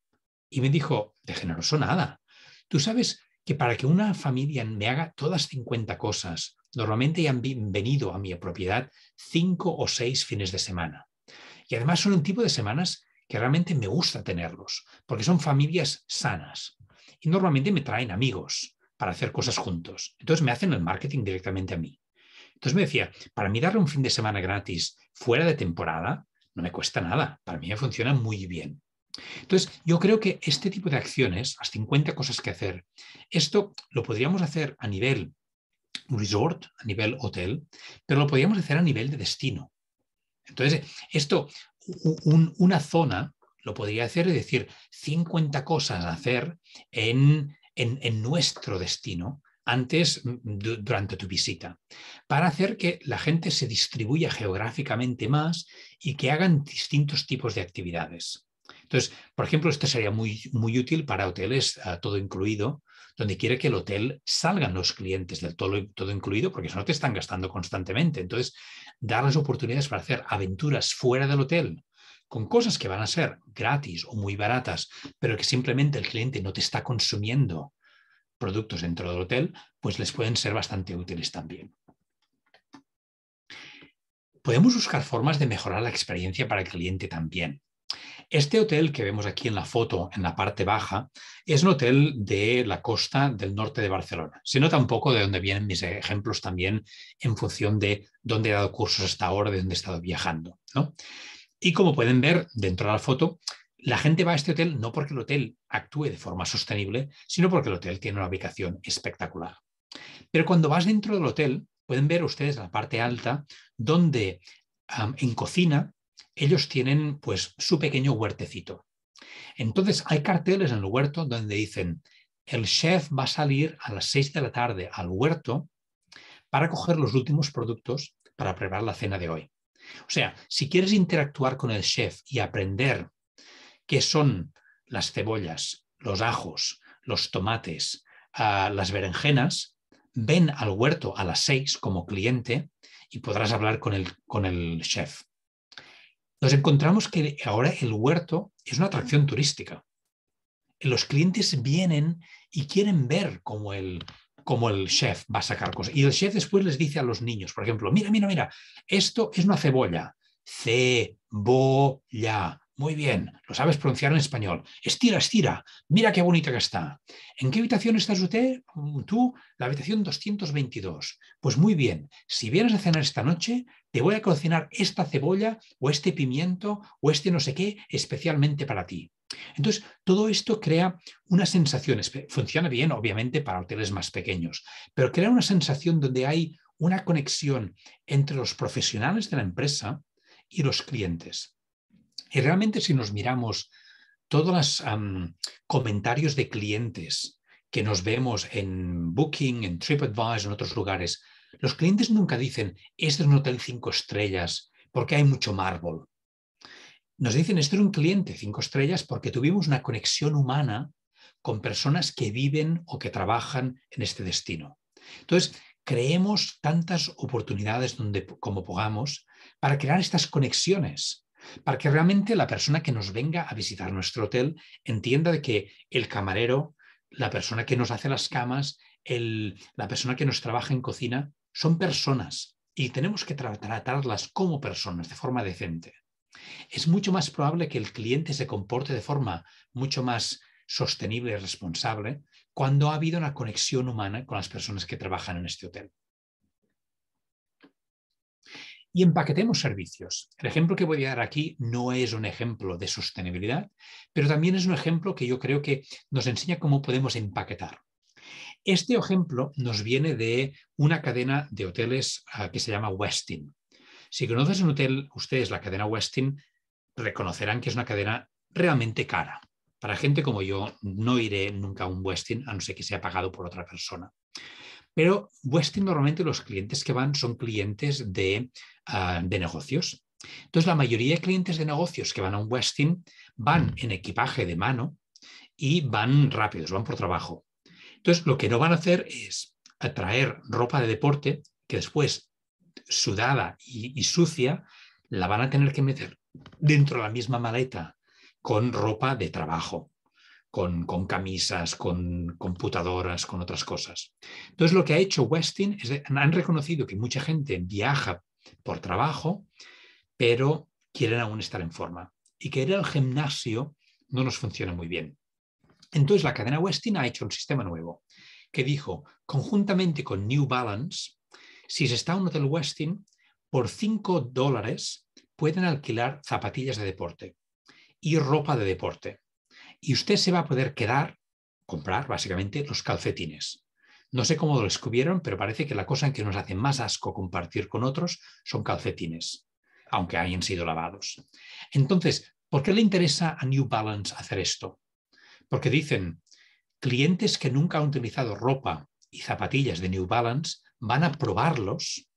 Y me dijo, de generoso nada. Tú sabes que para que una familia me haga todas 50 cosas, normalmente han venido a mi propiedad cinco o seis fines de semana. Y además son un tipo de semanas que realmente me gusta tenerlos, porque son familias sanas. Y normalmente me traen amigos para hacer cosas juntos. Entonces me hacen el marketing directamente a mí. Entonces me decía, para mí darle un fin de semana gratis fuera de temporada no me cuesta nada, para mí me funciona muy bien. Entonces, yo creo que este tipo de acciones, las 50 cosas que hacer, esto lo podríamos hacer a nivel resort, a nivel hotel, pero lo podríamos hacer a nivel de destino. Entonces, esto, una zona lo podría hacer, es decir, 50 cosas a hacer en nuestro destino antes, mm, durante tu visita, para hacer que la gente se distribuya geográficamente más y que hagan distintos tipos de actividades. Entonces, por ejemplo, esto sería muy, muy útil para hoteles eh, todo incluido, donde quiere que el hotel salgan los clientes del todo, todo incluido, porque si no te están gastando constantemente. Entonces, darles oportunidades para hacer aventuras fuera del hotel, con cosas que van a ser gratis o muy baratas, pero que simplemente el cliente no te está consumiendo productos dentro del hotel, pues les pueden ser bastante útiles también. Podemos buscar formas de mejorar la experiencia para el cliente también. Este hotel que vemos aquí en la foto, en la parte baja, es un hotel de la costa del norte de Barcelona. Se nota un poco de dónde vienen mis ejemplos también en función de dónde he dado cursos hasta ahora, de dónde he estado viajando. ¿no? Y como pueden ver dentro de la foto, la gente va a este hotel no porque el hotel actúe de forma sostenible, sino porque el hotel tiene una ubicación espectacular. Pero cuando vas dentro del hotel, pueden ver ustedes la parte alta donde en cocina ellos tienen pues su pequeño huertecito. Entonces hay carteles en el huerto donde dicen, el chef va a salir a las seis de la tarde al huerto para coger los últimos productos para preparar la cena de hoy. O sea, si quieres interactuar con el chef y aprender qué son las cebollas, los ajos, los tomates, ah, las berenjenas, ven al huerto a las seis como cliente y podrás hablar con con el chef nos encontramos que ahora el huerto es una atracción turística. Los clientes vienen y quieren ver cómo el, chef va a sacar cosas. Y el chef después les dice a los niños, por ejemplo, mira, mira, mira, esto es una cebolla. Cebolla. Muy bien, lo sabes pronunciar en español. Estira, estira. Mira qué bonita que está. ¿En qué habitación estás usted? Mm, tú, la habitación 222. Pues muy bien, si vienes a cenar esta noche, te voy a cocinar esta cebolla o este pimiento o este no sé qué especialmente para ti. Entonces, todo esto crea una sensación, funciona bien obviamente para hoteles más pequeños, pero crea una sensación donde hay una conexión entre los profesionales de la empresa y los clientes. Y realmente si nos miramos todos los comentarios de clientes que nos vemos en Booking, en TripAdvisor, en otros lugares, los clientes nunca dicen, este es un hotel cinco estrellas porque hay mucho mármol. Nos dicen, este es un cliente cinco estrellas porque tuvimos una conexión humana con personas que viven o que trabajan en este destino. Entonces, creemos tantas oportunidades donde, como podamos para crear estas conexiones para que realmente la persona que nos venga a visitar nuestro hotel entienda que el camarero, la persona que nos hace las camas, la persona que nos trabaja en cocina, son personas y tenemos que tratarlas como personas de forma decente. Es mucho más probable que el cliente se comporte de forma mucho más sostenible y responsable cuando ha habido una conexión humana con las personas que trabajan en este hotel y empaquetemos servicios. El ejemplo que voy a dar aquí no es un ejemplo de sostenibilidad, pero también es un ejemplo que yo creo que nos enseña cómo podemos empaquetar. Este ejemplo nos viene de una cadena de hoteles ah, que se llama Westin. Si conoces un hotel, ustedes la cadena Westin, reconocerán que es una cadena realmente cara. Para gente como yo, no iré nunca a un Westin a no ser que sea pagado por otra persona. Pero Westin normalmente los clientes que van son clientes ah, de, negocios. Entonces, la mayoría de clientes de negocios que van a un Westin van mm. en equipaje de mano y van rápidos, van por trabajo. Entonces, lo que no van a hacer es traer ropa de deporte que después, sudada y sucia, la van a tener que meter dentro de la misma maleta con ropa de trabajo con, camisas, con computadoras, con otras cosas. Entonces, lo que ha hecho Westin es que han reconocido que mucha gente viaja por trabajo, pero quieren aún estar en forma y que ir al gimnasio no nos funciona muy bien. Entonces, la cadena Westin ha hecho un sistema nuevo que dijo, conjuntamente con New Balance, si se está en un hotel Westin, por 5 dólares pueden alquilar zapatillas de deporte y ropa de deporte y usted se va a poder quedar, comprar básicamente los calcetines. No sé cómo lo descubrieron, pero parece que la cosa en que nos hace más asco compartir con otros son calcetines, aunque hayan sido lavados. Entonces, ¿por qué le interesa a New Balance hacer esto? Porque dicen, clientes que nunca han utilizado ropa y zapatillas de New Balance van a probarlos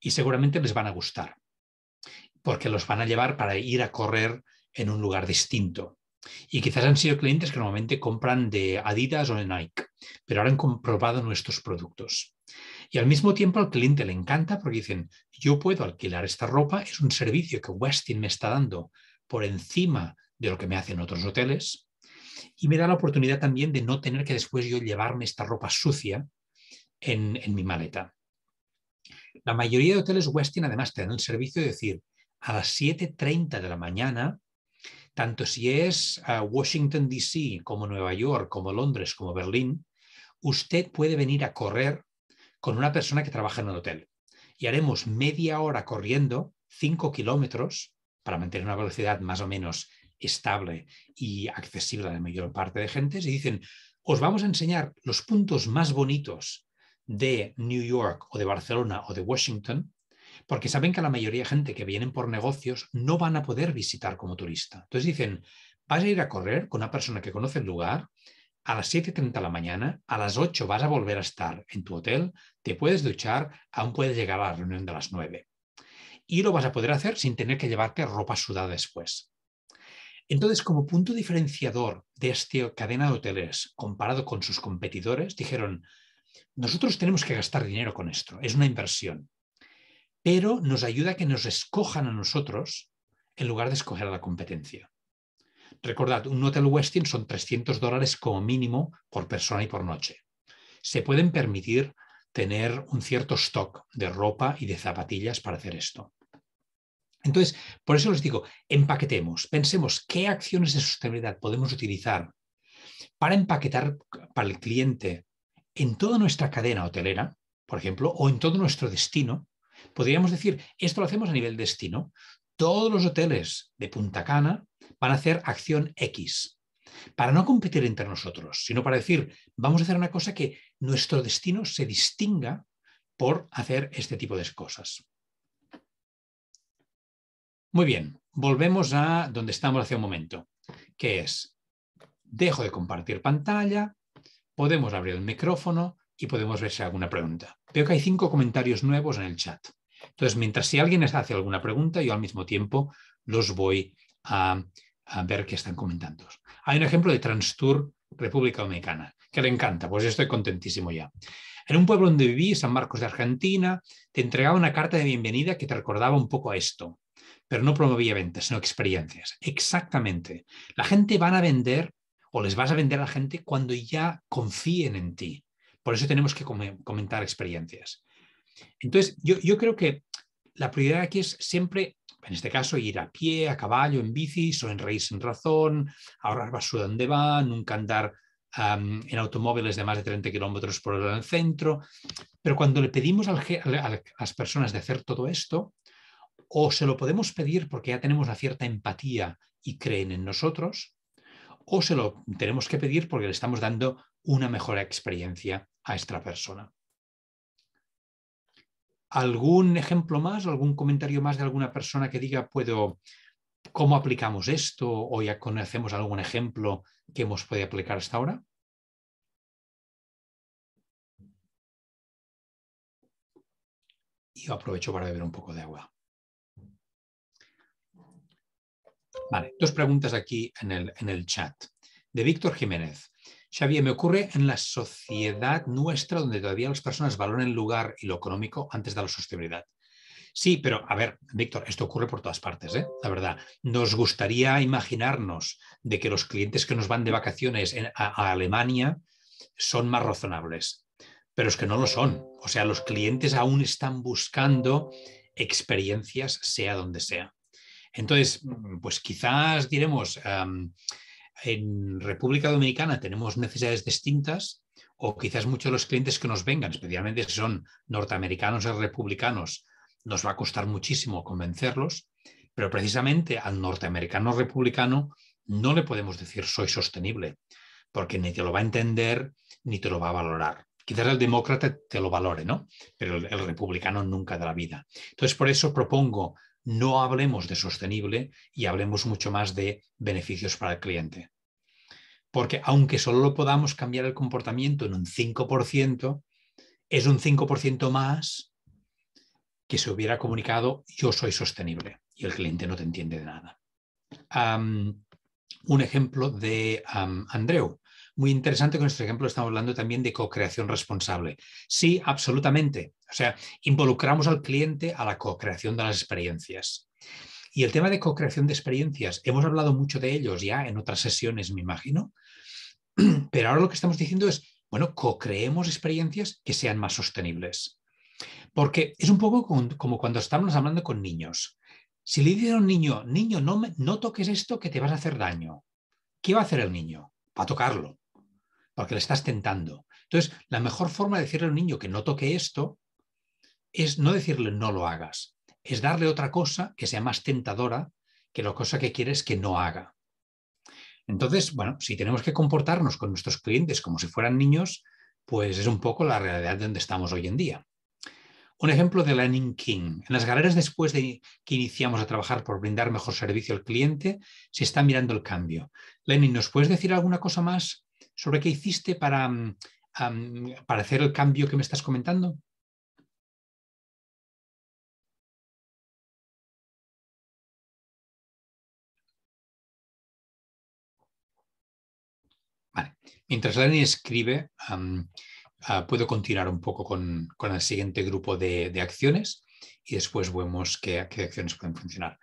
y seguramente les van a gustar, porque los van a llevar para ir a correr en un lugar distinto. Y quizás han sido clientes que normalmente compran de Adidas o de Nike, pero ahora han comprobado nuestros productos. Y al mismo tiempo al cliente le encanta porque dicen, yo puedo alquilar esta ropa, es un servicio que Westin me está dando por encima de lo que me hacen otros hoteles. Y me da la oportunidad también de no tener que después yo llevarme esta ropa sucia en, en mi maleta. La mayoría de hoteles Westin además te dan el servicio de decir, a las 7.30 de la mañana tanto si es eh, Washington, D.C., como Nueva York, como Londres, como Berlín, usted puede venir a correr con una persona que trabaja en el hotel. Y haremos media hora corriendo, cinco kilómetros, para mantener una velocidad más o menos estable y accesible a la mayor parte de gente. Y dicen, os vamos a enseñar los puntos más bonitos de New York o de Barcelona o de Washington porque saben que la mayoría de gente que vienen por negocios no van a poder visitar como turista. Entonces dicen, vas a ir a correr con una persona que conoce el lugar, a las 7.30 de la mañana, a las 8 vas a volver a estar en tu hotel, te puedes duchar, aún puedes llegar a la reunión de las 9. Y lo vas a poder hacer sin tener que llevarte ropa sudada después. Entonces, como punto diferenciador de esta cadena de hoteles comparado con sus competidores, dijeron, nosotros tenemos que gastar dinero con esto, es una inversión pero nos ayuda a que nos escojan a nosotros en lugar de escoger a la competencia. Recordad, un Hotel Westin son 300 dólares como mínimo por persona y por noche. Se pueden permitir tener un cierto stock de ropa y de zapatillas para hacer esto. Entonces, por eso les digo, empaquetemos, pensemos qué acciones de sostenibilidad podemos utilizar para empaquetar para el cliente en toda nuestra cadena hotelera, por ejemplo, o en todo nuestro destino, Podríamos decir, esto lo hacemos a nivel destino. Todos los hoteles de Punta Cana van a hacer acción X para no competir entre nosotros, sino para decir, vamos a hacer una cosa que nuestro destino se distinga por hacer este tipo de cosas. Muy bien, volvemos a donde estamos hace un momento, que es, dejo de compartir pantalla, podemos abrir el micrófono, y podemos ver si hay alguna pregunta. Veo que hay cinco comentarios nuevos en el chat. Entonces, mientras si alguien les hace alguna pregunta, yo al mismo tiempo los voy a, ver qué están comentando. Hay un ejemplo de Transtour República Dominicana, que le encanta, pues yo estoy contentísimo ya. En un pueblo donde viví, San Marcos de Argentina, te entregaba una carta de bienvenida que te recordaba un poco a esto, pero no promovía ventas, sino experiencias. Exactamente. La gente van a vender o les vas a vender a la gente cuando ya confíen en ti, por eso tenemos que comentar experiencias. Entonces, yo, creo que la prioridad aquí es siempre, en este caso, ir a pie, a caballo, en bici, raíz sin razón, ahorrar basura donde va, nunca andar en automóviles de más de 30 kilómetros por hora en el centro. Pero cuando le pedimos a las personas de hacer todo esto, o se lo podemos pedir porque ya tenemos una cierta empatía y creen en nosotros, o se lo tenemos que pedir porque le estamos dando una mejor experiencia a esta persona. ¿Algún ejemplo más, algún comentario más de alguna persona que diga, puedo, cómo aplicamos esto o ya conocemos algún ejemplo que hemos podido aplicar hasta ahora? Y aprovecho para beber un poco de agua. Vale, dos preguntas aquí en el chat. De Víctor Jiménez. Xavier, me ocurre en la sociedad nuestra donde todavía las personas valoran el lugar y lo económico antes de la sostenibilidad. Sí, pero a ver, Víctor, esto ocurre por todas partes, ¿eh? la verdad. Nos gustaría imaginarnos de que los clientes que nos van de vacaciones a, Alemania son más razonables, pero es que no lo son. O sea, los clientes aún están buscando experiencias, sea donde sea. Entonces, pues quizás diremos, en República Dominicana tenemos necesidades distintas o quizás muchos de los clientes que nos vengan, especialmente si son norteamericanos o republicanos, nos va a costar muchísimo convencerlos, pero precisamente al norteamericano republicano no le podemos decir soy sostenible, porque ni te lo va a entender ni te lo va a valorar. Quizás el demócrata te lo valore, ¿no? Pero el republicano nunca de la vida. Entonces, por eso propongo no hablemos de sostenible y hablemos mucho más de beneficios para el cliente. Porque aunque solo podamos cambiar el comportamiento en un 5%, es un 5% más que se hubiera comunicado yo soy sostenible y el cliente no te entiende de nada. un ejemplo de Andreu muy interesante. en este ejemplo estamos hablando también de co-creación responsable. Sí, absolutamente. O sea, involucramos al cliente a la co-creación de las experiencias. Y el tema de co-creación de experiencias, hemos hablado mucho de ellos ya en otras sesiones, me imagino. Pero ahora lo que estamos diciendo es, bueno, co-creemos experiencias que sean más sostenibles. Porque es un poco como cuando estamos hablando con niños. Si le dicen a un niño, niño, no, no toques esto que te vas a hacer daño, ¿qué va a hacer el niño? Va a tocarlo que le estás tentando. Entonces, la mejor forma de decirle a un niño que no toque esto es no decirle no lo hagas, es darle otra cosa que sea más tentadora que la cosa que quieres que no haga. Entonces, bueno, si tenemos que comportarnos con nuestros clientes como si fueran niños, pues es un poco la realidad de donde estamos hoy en día. Un ejemplo de Lenin King. En las galeras después de que iniciamos a trabajar por brindar mejor servicio al cliente, se está mirando el cambio. Lenin, ¿nos puedes decir alguna cosa más? sobre qué hiciste mm, para, hacer el cambio que me estás comentando? Vale. Mientras Lenny escribe, ah, puedo continuar un poco con, el siguiente grupo de, acciones y después vemos qué, acciones pueden funcionar.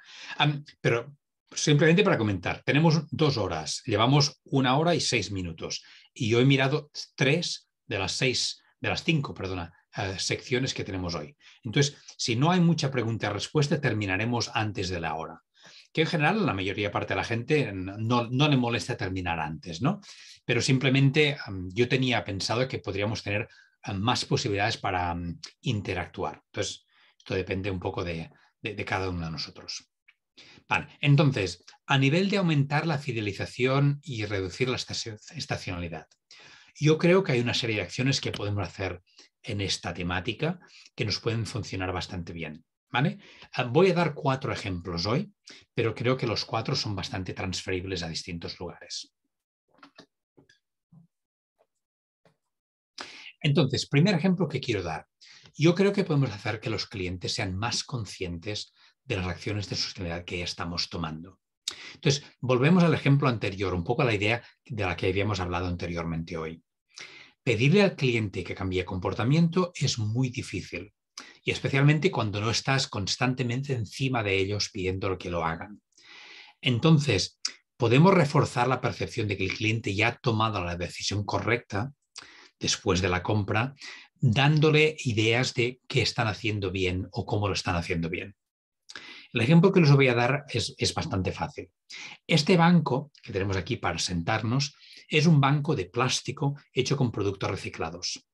pero simplemente para comentar, tenemos dos horas, llevamos una hora y seis minutos y yo he mirado tres de las seis, de las cinco, perdona, eh, secciones que tenemos hoy. Entonces, si no hay mucha pregunta-respuesta, terminaremos antes de la hora que en general la mayoría parte de la gente no, no le molesta terminar antes, ¿no? Pero simplemente yo tenía pensado que podríamos tener eh, más posibilidades para interactuar. Entonces, esto depende un poco de, cada uno de nosotros entonces, a nivel de aumentar la fidelización y reducir la estacionalidad, yo creo que hay una serie de acciones que podemos hacer en esta temática que nos pueden funcionar bastante bien. ¿vale? Ah, voy a dar cuatro ejemplos hoy, pero creo que los cuatro son bastante transferibles a distintos lugares. Entonces, primer ejemplo que quiero dar. Yo creo que podemos hacer que los clientes sean más conscientes de las acciones de sostenibilidad que estamos tomando. Entonces, volvemos al ejemplo anterior, un poco a la idea de la que habíamos hablado anteriormente hoy. Pedirle al cliente que cambie comportamiento es muy difícil, y especialmente cuando no estás constantemente encima de ellos pidiendo que lo hagan. Entonces, podemos reforzar la percepción de que el cliente ya ha tomado la decisión correcta después de la compra, dándole ideas de qué están haciendo bien o cómo lo están haciendo bien. El ejemplo que les voy a dar es, bastante fácil. Este banco que tenemos aquí para sentarnos es un banco de plástico hecho con productos reciclados.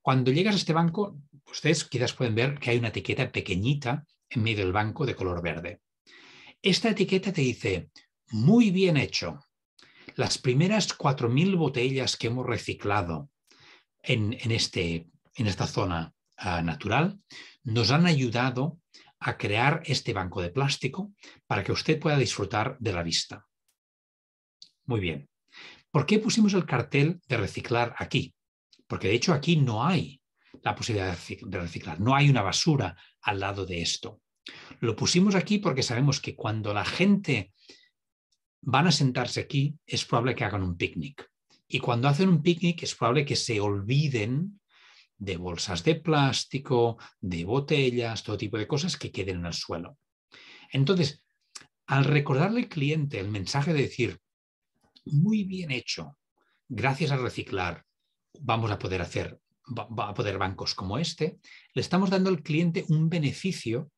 Cuando llegas a este banco, ustedes quizás pueden ver que hay una etiqueta pequeñita en medio del banco de color verde. Esta etiqueta te dice, muy bien hecho, las primeras 4.000 botellas que hemos reciclado en, este, en esta zona ah, natural nos han ayudado a crear este banco de plástico para que usted pueda disfrutar de la vista. Muy bien. ¿Por qué pusimos el cartel de reciclar aquí? Porque de hecho aquí no hay la posibilidad de reciclar, no hay una basura al lado de esto. Lo pusimos aquí porque sabemos que cuando la gente van a sentarse aquí, es probable que hagan un picnic. Y cuando hacen un picnic, es probable que se olviden de bolsas de plástico, de botellas, todo tipo de cosas que queden en el suelo. Entonces, al recordarle al cliente el mensaje de decir, muy bien hecho, gracias a reciclar, vamos a poder hacer, va a poder bancos como este, le estamos dando al cliente un beneficio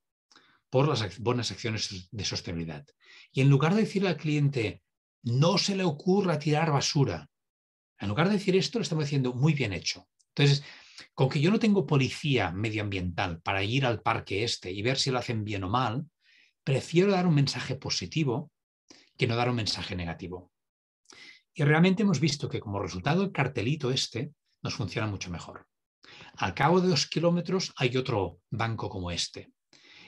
por las buenas acciones de sostenibilidad. Y en lugar de decirle al cliente, no se le ocurra tirar basura, en lugar de decir esto, le estamos diciendo, muy bien hecho. Entonces, con que yo no tengo policía medioambiental para ir al parque este y ver si lo hacen bien o mal, prefiero dar un mensaje positivo que no dar un mensaje negativo. Y realmente hemos visto que como resultado el cartelito este nos funciona mucho mejor. Al cabo de dos kilómetros hay otro banco como este.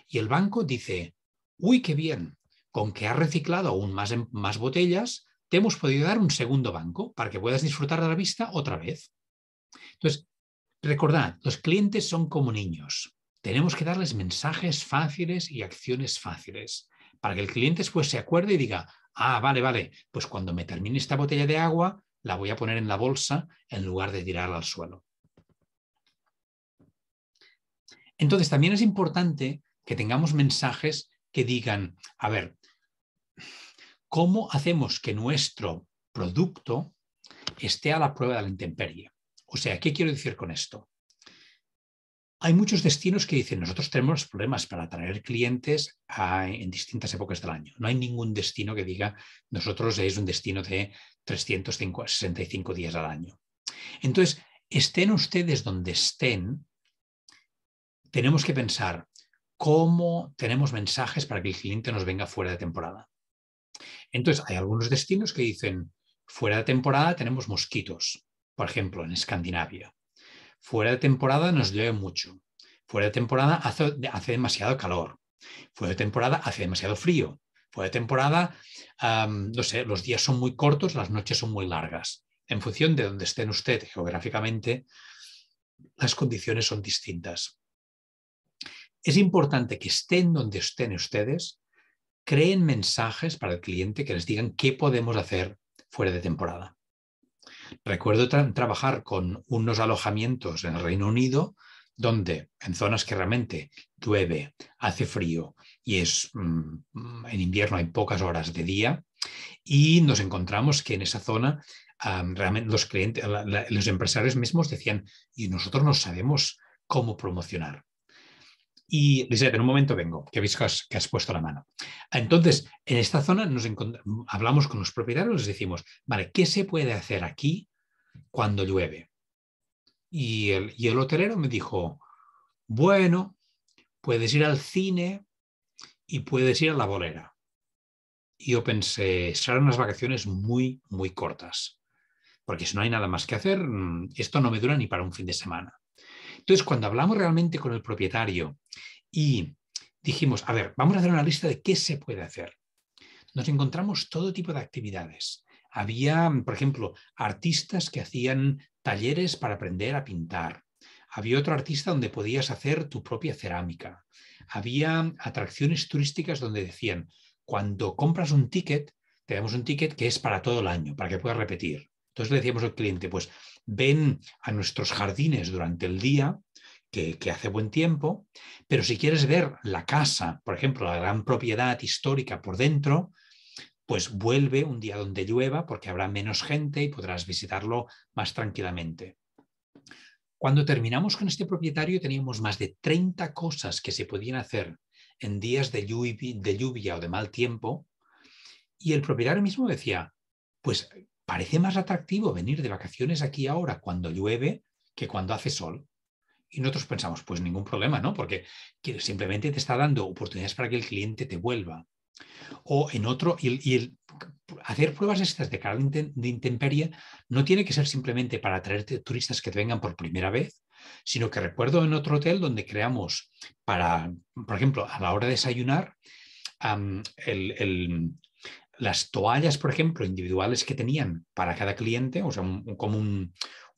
Y el banco dice, uy, qué bien, con que has reciclado aún más, em, más botellas, te hemos podido dar un segundo banco para que puedas disfrutar de la vista otra vez. Entonces, Recordad, los clientes son como niños. Tenemos que darles mensajes fáciles y acciones fáciles para que el cliente después se acuerde y diga, ah, vale, vale, pues cuando me termine esta botella de agua, la voy a poner en la bolsa en lugar de tirarla al suelo. Entonces, también es importante que tengamos mensajes que digan, a ver, ¿cómo hacemos que nuestro producto esté a la prueba de la intemperie? O sea, ¿qué quiero decir con esto? Hay muchos destinos que dicen, nosotros tenemos problemas para atraer clientes en distintas épocas del año. No hay ningún destino que diga, nosotros es un destino de 365 días al año. Entonces, estén ustedes donde estén, tenemos que pensar cómo tenemos mensajes para que el cliente nos venga fuera de temporada. Entonces, hay algunos destinos que dicen, fuera de temporada tenemos mosquitos por ejemplo, en Escandinavia. Fuera de temporada nos llueve mucho. Fuera de temporada hace, demasiado calor. Fuera de temporada hace demasiado frío. Fuera de temporada, no sé, los días son muy cortos, las noches son muy largas. En función de donde estén ustedes geográficamente, las condiciones son distintas. Es importante que estén donde estén ustedes, creen mensajes para el cliente que les digan qué podemos hacer fuera de temporada. Recuerdo trabajar con unos alojamientos en el Reino Unido donde en zonas que realmente llueve, hace frío y es mm, en invierno hay pocas horas de día y nos encontramos que en esa zona realmente los clientes, los empresarios mismos decían y nosotros no sabemos cómo promocionar. Y Lisette, en un momento vengo, que habéis que has, puesto la mano. Entonces, en esta zona hablamos con los propietarios, les decimos, vale, ¿qué se puede hacer aquí cuando llueve? Y el, y el hotelero me dijo, bueno, puedes ir al cine y puedes ir a la bolera. Y yo pensé, serán unas vacaciones muy, muy cortas, porque si no hay nada más que hacer, mm, esto no me dura ni para un fin de semana. Entonces, cuando hablamos realmente con el propietario y dijimos, a ver, vamos a hacer una lista de qué se puede hacer, nos encontramos todo tipo de actividades. Había, por ejemplo, artistas que hacían talleres para aprender a pintar. Había otro artista donde podías hacer tu propia cerámica. Había atracciones turísticas donde decían, cuando compras un ticket, te damos un ticket que es para todo el año, para que puedas repetir. Entonces le decíamos al cliente, pues ven a nuestros jardines durante el día, que, hace buen tiempo, pero si quieres ver la casa, por ejemplo, la gran propiedad histórica por dentro, pues vuelve un día donde llueva porque habrá menos gente y podrás visitarlo más tranquilamente. Cuando terminamos con este propietario teníamos más de 30 cosas que se podían hacer en días de lluvia o de mal tiempo y el propietario mismo decía, pues Parece más atractivo venir de vacaciones aquí ahora cuando llueve que cuando hace sol. Y nosotros pensamos, pues ningún problema, ¿no? Porque simplemente te está dando oportunidades para que el cliente te vuelva. O en otro, y, hacer pruebas estas de cara de intemperie no tiene que ser simplemente para atraer turistas que te vengan por primera vez, sino que recuerdo en otro hotel donde creamos para, por ejemplo, a la hora de desayunar, el, las toallas, por ejemplo, individuales que tenían para cada cliente, o sea, un, como un,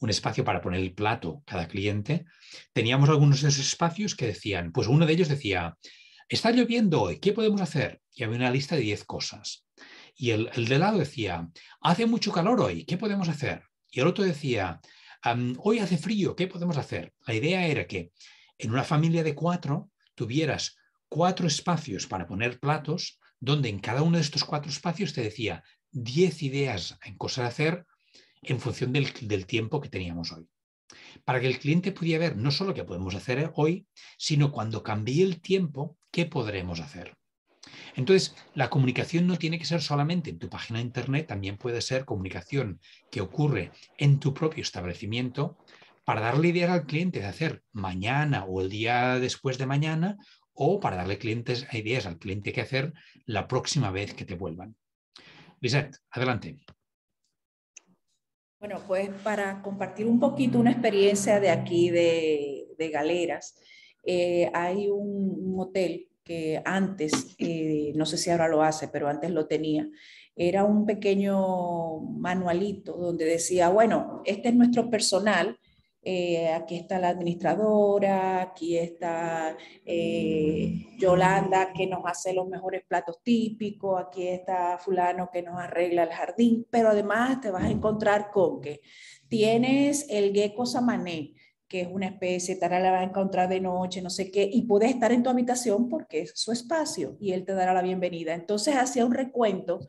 espacio para poner el plato cada cliente, teníamos algunos de esos espacios que decían, pues uno de ellos decía, está lloviendo hoy, ¿qué podemos hacer? Y había una lista de 10 cosas. Y el, de lado decía, hace mucho calor hoy, ¿qué podemos hacer? Y el otro decía, hoy hace frío, ¿qué podemos hacer? La idea era que en una familia de cuatro tuvieras cuatro espacios para poner platos donde en cada uno de estos cuatro espacios te decía 10 ideas en cosas de hacer en función del, del tiempo que teníamos hoy. Para que el cliente pudiera ver no solo qué podemos hacer hoy, sino cuando cambie el tiempo, qué podremos hacer. Entonces, la comunicación no tiene que ser solamente en tu página de Internet, también puede ser comunicación que ocurre en tu propio establecimiento para darle idea al cliente de hacer mañana o el día después de mañana o para darle clientes ideas al cliente que hacer la próxima vez que te vuelvan. Lisette, adelante. Bueno, pues para compartir un poquito una experiencia de aquí de, Galeras, eh, hay un, hotel que antes, eh, no sé si ahora lo hace, pero antes lo tenía, era un pequeño manualito donde decía, bueno, este es nuestro personal, eh, aquí está la administradora, aquí está eh, Yolanda que nos hace los mejores platos típicos, aquí está fulano que nos arregla el jardín, pero además te vas a encontrar con que tienes el gecko samané, que es una especie, tal la vas a encontrar de noche, no sé qué, y puedes estar en tu habitación porque es su espacio y él te dará la bienvenida. Entonces hacía un recuento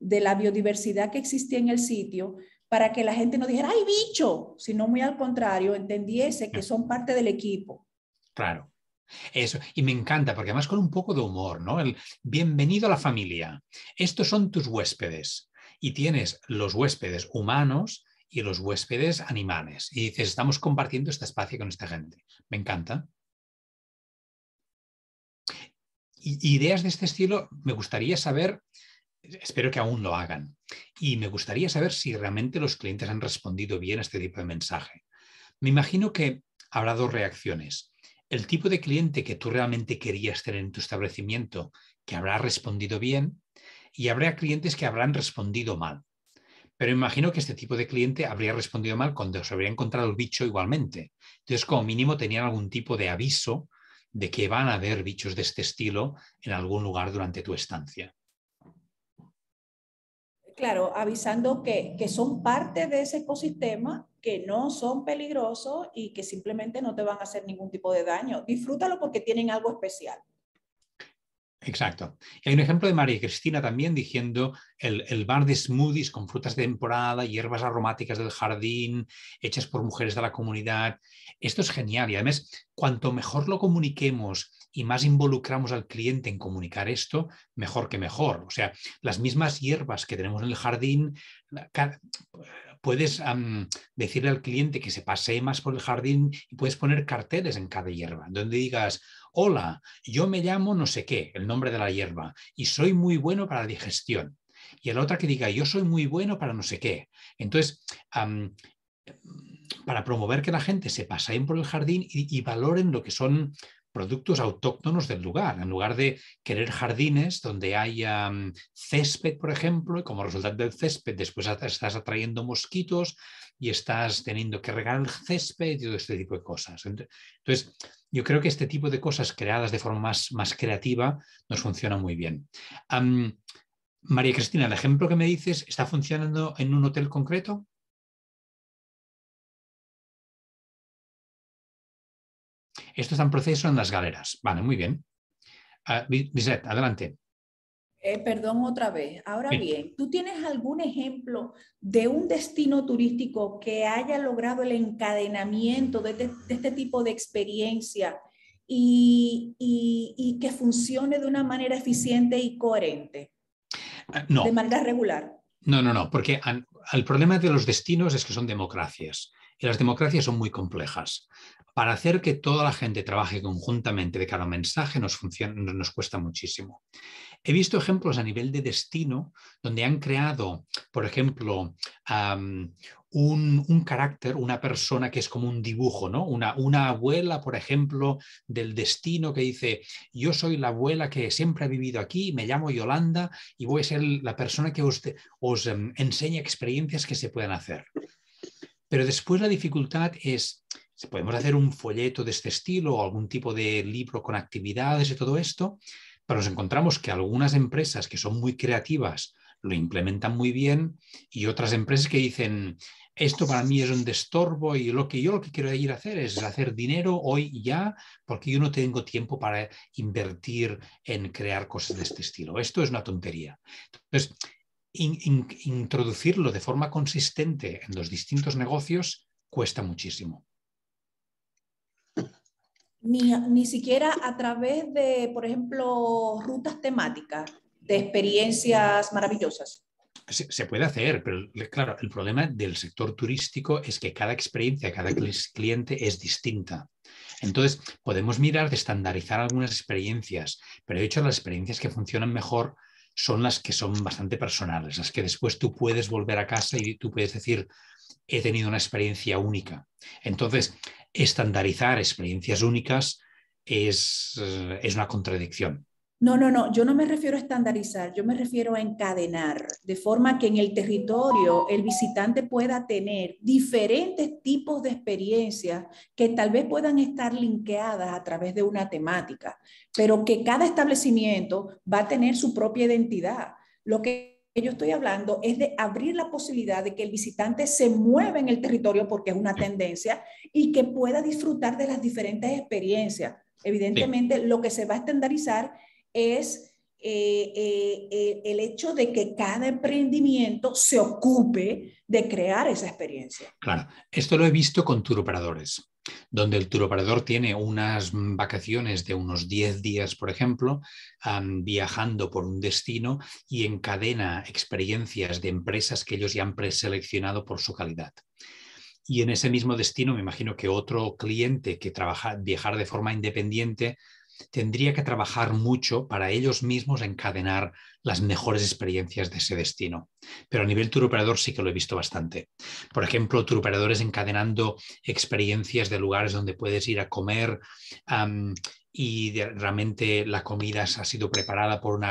de la biodiversidad que existía en el sitio, para que la gente no dijera, ay, bicho, sino muy al contrario, entendiese que son parte del equipo. Claro. Eso, y me encanta, porque además con un poco de humor, ¿no? El bienvenido a la familia. Estos son tus huéspedes. Y tienes los huéspedes humanos y los huéspedes animales. Y dices, estamos compartiendo este espacio con esta gente. Me encanta. ideas de este estilo, me gustaría saber espero que aún lo hagan. Y me gustaría saber si realmente los clientes han respondido bien a este tipo de mensaje. Me imagino que habrá dos reacciones. El tipo de cliente que tú realmente querías tener en tu establecimiento, que habrá respondido bien, y habrá clientes que habrán respondido mal. Pero imagino que este tipo de cliente habría respondido mal cuando se habría encontrado el bicho igualmente. Entonces, como mínimo, tenían algún tipo de aviso de que van a haber bichos de este estilo en algún lugar durante tu estancia claro, avisando que, que, son parte de ese ecosistema, que no son peligrosos y que simplemente no te van a hacer ningún tipo de daño. Disfrútalo porque tienen algo especial. Exacto. Y hay un ejemplo de María Cristina también diciendo el, bar de smoothies con frutas de temporada, hierbas aromáticas del jardín, hechas por mujeres de la comunidad. Esto es genial y además, cuanto mejor lo comuniquemos y más involucramos al cliente en comunicar esto, mejor que mejor. O sea, las mismas hierbas que tenemos en el jardín, puedes decirle al cliente que se pasee más por el jardín y puedes poner carteles en cada hierba, donde digas, hola, yo me llamo no sé qué, el nombre de la hierba, y soy muy bueno para la digestión. Y el la otra que diga, yo soy muy bueno para no sé qué. Entonces, para promover que la gente se paseen por el jardín y, valoren lo que son productos autóctonos del lugar, en lugar de querer jardines donde haya mm, césped, por ejemplo, y como resultado del césped después estás atrayendo mosquitos y estás teniendo que regar el césped y todo este tipo de cosas. Entonces, yo creo que este tipo de cosas creadas de forma más, más creativa nos funciona muy bien. María Cristina, el ejemplo que me dices, ¿está funcionando en un hotel concreto? Esto está en proceso en las galeras. Vale, muy bien. Ah, Lisette, adelante. Eh, perdón otra vez. Ahora bien. ¿tú tienes algún ejemplo de un destino turístico que haya logrado el encadenamiento de, este, este tipo de experiencia y, que funcione de una manera eficiente y coherente? Ah, no. De manera regular. No, no, no, porque el problema de los destinos es que son democracias y las democracias son muy complejas. Para hacer que toda la gente trabaje conjuntamente de cada mensaje nos, nos cuesta muchísimo. He visto ejemplos a nivel de destino donde han creado, por ejemplo, un, carácter, una persona que es como un dibujo, ¿no? Una, abuela, por ejemplo, del destino que dice, yo soy la abuela que siempre ha vivido aquí, me llamo Yolanda y voy a ser la persona que os, em, enseña experiencias que se puedan hacer. Pero después la dificultad es, podemos hacer un folleto de este estilo o algún tipo de libro con actividades y todo esto, pero nos encontramos que algunas empresas que son muy creativas lo implementan muy bien y otras empresas que dicen, esto para mí es un destorbo y lo que yo lo que quiero ir a hacer es hacer dinero hoy ya porque yo no tengo tiempo para invertir en crear cosas de este estilo. Esto es una tontería. Entonces, introducirlo de forma consistente en los distintos negocios cuesta muchísimo ni, ni siquiera a través de, por ejemplo, rutas temáticas de experiencias maravillosas. Se, puede hacer, pero claro, el problema del sector turístico es que cada experiencia, cada cliente es distinta. Entonces, podemos mirar de estandarizar algunas experiencias, pero de hecho las experiencias que funcionan mejor son las que son bastante personales, las que después tú puedes volver a casa y tú puedes decir, he tenido una experiencia única. Entonces, estandarizar experiencias únicas es, eh, es una contradicción. No, no, no, yo no me refiero a estandarizar, yo me refiero a encadenar, de forma que en el territorio el visitante pueda tener diferentes tipos de experiencias que tal vez puedan estar linkeadas a través de una temática, pero que cada establecimiento va a tener su propia identidad. Lo que yo estoy hablando es de abrir la posibilidad de que el visitante se mueva en el territorio porque es una tendencia y que pueda disfrutar de las diferentes experiencias. Evidentemente, lo que se va a estandarizar es eh, eh, eh, el hecho de que cada emprendimiento se ocupe de crear esa experiencia. Claro, esto lo he visto con operadores donde el turoperador tiene unas vacaciones de unos 10 días, por ejemplo, viajando por un destino y encadena experiencias de empresas que ellos ya han preseleccionado por su calidad. Y en ese mismo destino, me imagino que otro cliente que trabaja, viajar de forma independiente tendría que trabajar mucho para ellos mismos encadenar las mejores experiencias de ese destino. Pero a nivel tour sí que lo he visto bastante. Por ejemplo, tour encadenando experiencias de lugares donde puedes ir a comer y realmente la comida ha sido preparada por un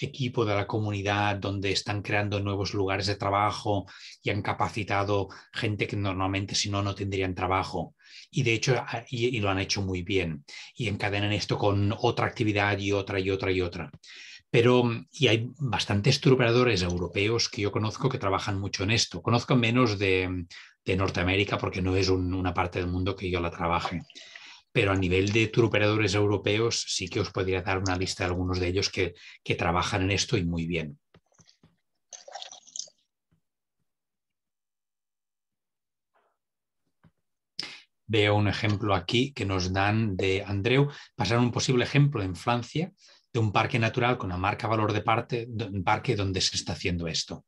equipo de la comunidad donde están creando nuevos lugares de trabajo y han capacitado gente que normalmente si no, no tendrían trabajo. Y de hecho, ah, y, lo han hecho muy bien. Y encadenan esto con otra actividad y otra y otra y otra pero mm, y hay bastantes turoperadores europeos que yo conozco que trabajan mucho en esto. Conozco menos de, Norteamérica porque no es una parte del mundo que yo la trabaje. Pero a nivel de turoperadores europeos sí que os podría dar una lista de algunos de ellos que, que trabajan en esto y muy bien. Veo un ejemplo aquí que nos dan de Andreu, pasar un posible ejemplo en Francia de un parque natural con la marca valor de parte, parque donde se está haciendo esto.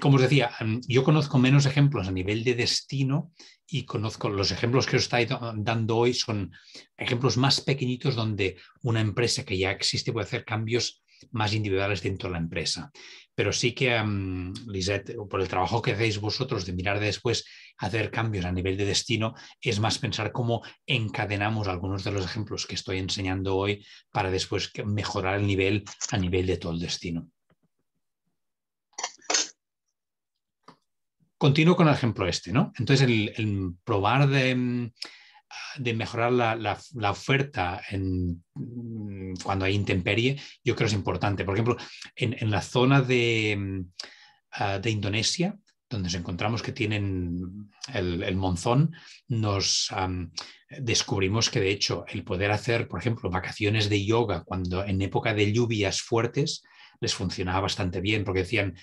Como os decía, em, yo conozco menos ejemplos a nivel de destino y conozco los ejemplos que os estáis dando hoy son ejemplos más pequeñitos donde una empresa que ya existe puede hacer cambios más individuales dentro de la empresa. Pero sí que, Lisette, por el trabajo que hacéis vosotros de mirar después, hacer cambios a nivel de destino, es más pensar cómo encadenamos algunos de los ejemplos que estoy enseñando hoy para después mejorar el nivel a nivel de todo el destino. Continúo con el ejemplo este, ¿no? Entonces, el probar de de mejorar la, oferta mm, cuando hay intemperie, yo creo que es importante. Por ejemplo, en, la zona mm, ah, de, Indonesia, donde nos encontramos que tienen el, monzón, nos descubrimos que de hecho el poder hacer, por ejemplo, vacaciones de yoga cuando en época de lluvias fuertes les funcionaba bastante bien, porque decían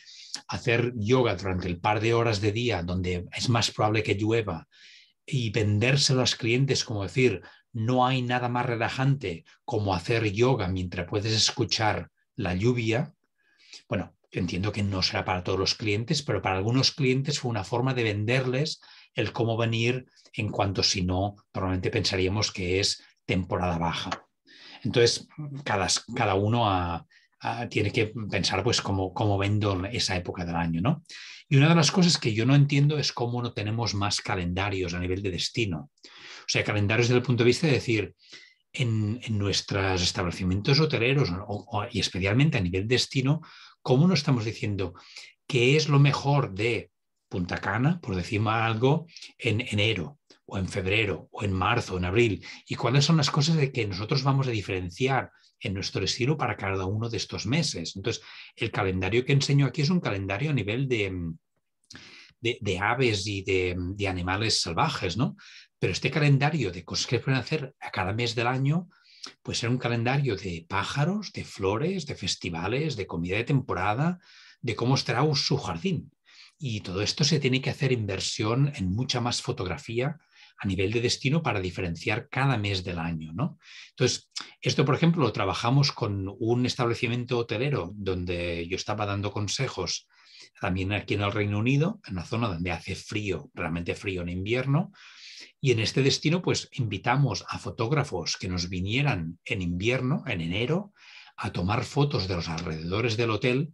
hacer yoga durante el par de horas de día donde es más probable que llueva y venderse a los clientes como decir, no hay nada más relajante como hacer yoga mientras puedes escuchar la lluvia, bueno, entiendo que no será para todos los clientes, pero para algunos clientes fue una forma de venderles el cómo venir en cuanto si no, probablemente pensaríamos que es temporada baja. Entonces, cada, cada uno a, Ah, tiene que pensar pues cómo, vendo esa época del año, ¿no? Y una de las cosas que yo no entiendo es cómo no tenemos más calendarios a nivel de destino. O sea, calendarios desde el punto de vista de decir, en, nuestros establecimientos hoteleros y especialmente a nivel destino, cómo no estamos diciendo qué es lo mejor de Punta Cana, por decir algo, en enero o en febrero o en marzo o en abril y cuáles son las cosas de que nosotros vamos a diferenciar en nuestro estilo para cada uno de estos meses. Entonces, el calendario que enseño aquí es un calendario a nivel de, mm, de, aves y mm, de, animales salvajes, ¿no? Pero este calendario de cosas que pueden hacer a cada mes del año, puede ser un calendario de pájaros, de flores, de festivales, de comida de temporada, de cómo estará su jardín. Y todo esto se tiene que hacer inversión en mucha más fotografía a nivel de destino para diferenciar cada mes del año. ¿no? Entonces, esto, por ejemplo, lo trabajamos con un establecimiento hotelero donde yo estaba dando consejos también aquí en el Reino Unido, en la zona donde hace frío, realmente frío en invierno. Y en este destino, pues invitamos a fotógrafos que nos vinieran en invierno, en enero, a tomar fotos de los alrededores del hotel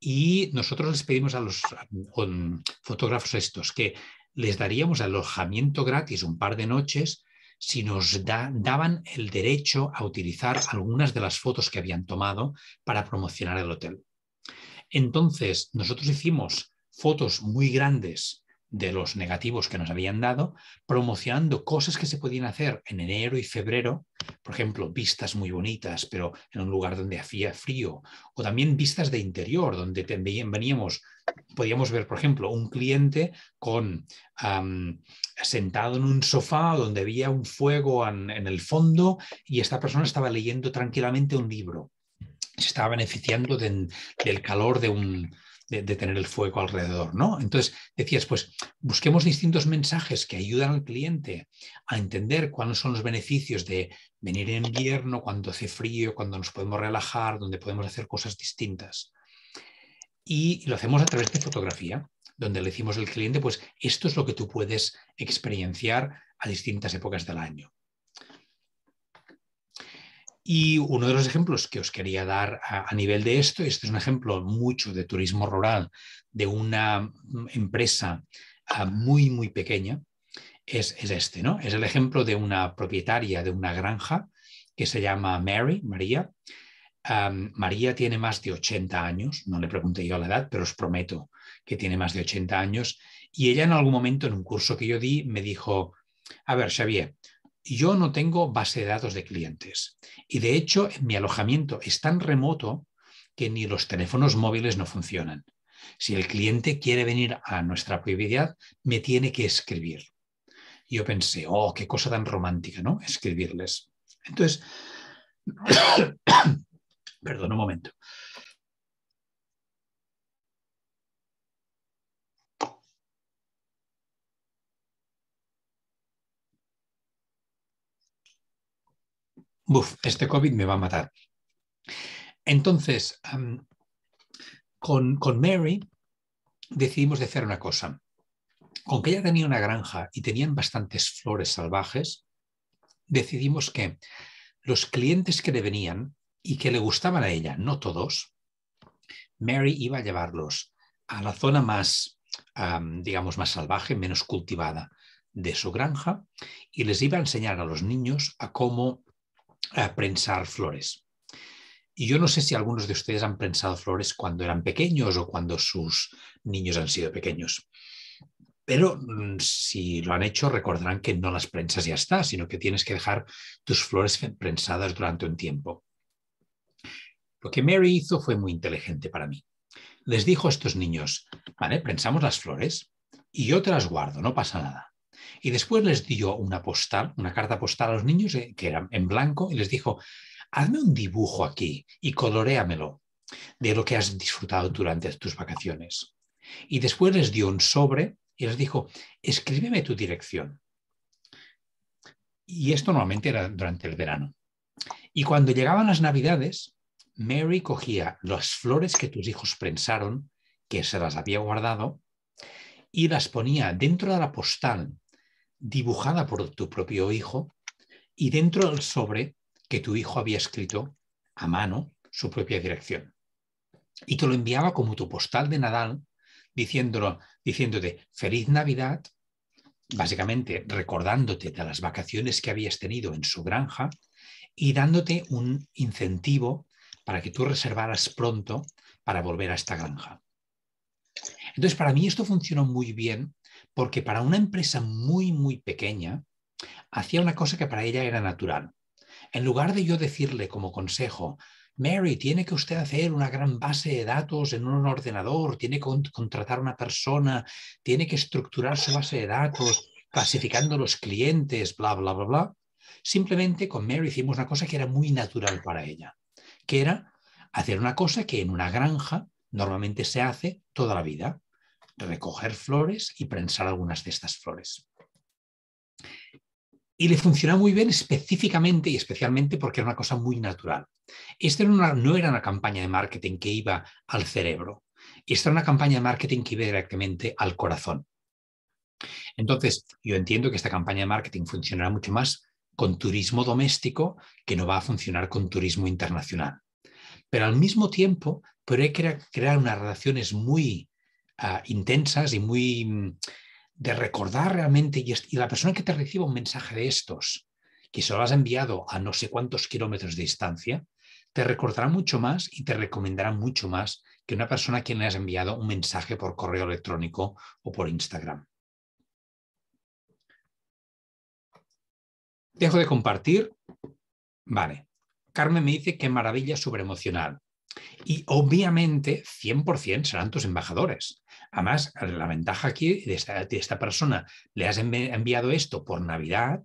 y nosotros les pedimos a los fotógrafos estos que les daríamos alojamiento gratis un par de noches si nos daban el derecho a utilizar algunas de las fotos que habían tomado para promocionar el hotel. Entonces, nosotros hicimos fotos muy grandes de los negativos que nos habían dado, promocionando cosas que se podían hacer en enero y febrero, por ejemplo, vistas muy bonitas, pero en un lugar donde hacía frío, o también vistas de interior, donde también veníamos, podíamos ver, por ejemplo, un cliente con sentado en un sofá donde había un fuego en, el fondo y esta persona estaba leyendo tranquilamente un libro. Se estaba beneficiando del calor de un, de, tener el fuego alrededor, ¿no? Entonces decías, pues busquemos distintos mensajes que ayudan al cliente a entender cuáles son los beneficios de venir en invierno, cuando hace frío, cuando nos podemos relajar, donde podemos hacer cosas distintas. Y lo hacemos a través de fotografía, donde le decimos al cliente, pues esto es lo que tú puedes experienciar a distintas épocas del año. Y uno de los ejemplos que os quería dar a, nivel de esto, este es un ejemplo mucho de turismo rural, de una empresa ah, muy, muy pequeña, es, este, ¿no? Es el ejemplo de una propietaria de una granja que se llama Mary, María. Ah, María tiene más de 80 años, no le pregunté yo la edad, pero os prometo que tiene más de 80 años. Y ella en algún momento, en un curso que yo di, me dijo, a ver, Xavier, yo no tengo base de datos de clientes. Y de hecho, mi alojamiento es tan remoto que ni los teléfonos móviles no funcionan. Si el cliente quiere venir a nuestra prioridad, me tiene que escribir. Yo pensé, oh, qué cosa tan romántica, ¿no? Escribirles. Entonces, perdón un momento. buf, este COVID me va a matar. Entonces, con, Mary decidimos hacer una cosa. Con que ella tenía una granja y tenían bastantes flores salvajes, decidimos que los clientes que le venían y que le gustaban a ella, no todos, Mary iba a llevarlos a la zona más, digamos, más salvaje, menos cultivada de su granja, y les iba a enseñar a los niños a cómo a prensar flores. Y yo no sé si algunos de ustedes han prensado flores cuando eran pequeños o cuando sus niños han sido pequeños. Pero mm, si lo han hecho, recordarán que no las prensas ya está, sino que tienes que dejar tus flores prensadas durante un tiempo. Lo que Mary hizo fue muy inteligente para mí. Les dijo a estos niños, vale, prensamos las flores y yo te las guardo, no pasa nada. Y después les dio una postal, una carta postal a los niños, eh, que era en blanco, y les dijo, hazme un dibujo aquí y coloréamelo de lo que has disfrutado durante tus vacaciones. Y después les dio un sobre y les dijo, escríbeme tu dirección. Y esto normalmente era durante el verano. Y cuando llegaban las navidades, Mary cogía las flores que tus hijos pensaron que se las había guardado y las ponía dentro de la postal dibujada por tu propio hijo y dentro del sobre que tu hijo había escrito a mano su propia dirección. Y te lo enviaba como tu postal de Nadal, diciéndote feliz Navidad, básicamente recordándote de las vacaciones que habías tenido en su granja y dándote un incentivo para que tú reservaras pronto para volver a esta granja. Entonces, para mí esto funcionó muy bien porque para una empresa muy, muy pequeña, hacía una cosa que para ella era natural. En lugar de yo decirle como consejo, Mary, tiene que usted hacer una gran base de datos en un ordenador, tiene que contratar una persona, tiene que estructurar su base de datos, clasificando los clientes, bla, bla, bla, bla. Simplemente con Mary hicimos una cosa que era muy natural para ella, que era hacer una cosa que en una granja normalmente se hace toda la vida, recoger flores y prensar algunas de estas flores. Y le funcionaba muy bien específicamente y especialmente porque era una cosa muy natural. Esta no era una campaña de marketing que iba al cerebro. Esta era una campaña de marketing que iba directamente al corazón. Entonces, yo entiendo que esta campaña de marketing funcionará mucho más con turismo doméstico que no va a funcionar con turismo internacional. Pero al mismo tiempo, podría crear unas relaciones muy Ah, intensas y muy mm, de recordar realmente y, la persona que te reciba un mensaje de estos, que se lo has enviado a no sé cuántos kilómetros de distancia, te recordará mucho más y te recomendará mucho más que una persona a quien le has enviado un mensaje por correo electrónico o por Instagram. Dejo de compartir. Vale. Carmen me dice que maravilla sobre emocional. Y obviamente, 100% serán tus embajadores. Además, la ventaja aquí de esta, persona, le has enviado esto por Navidad,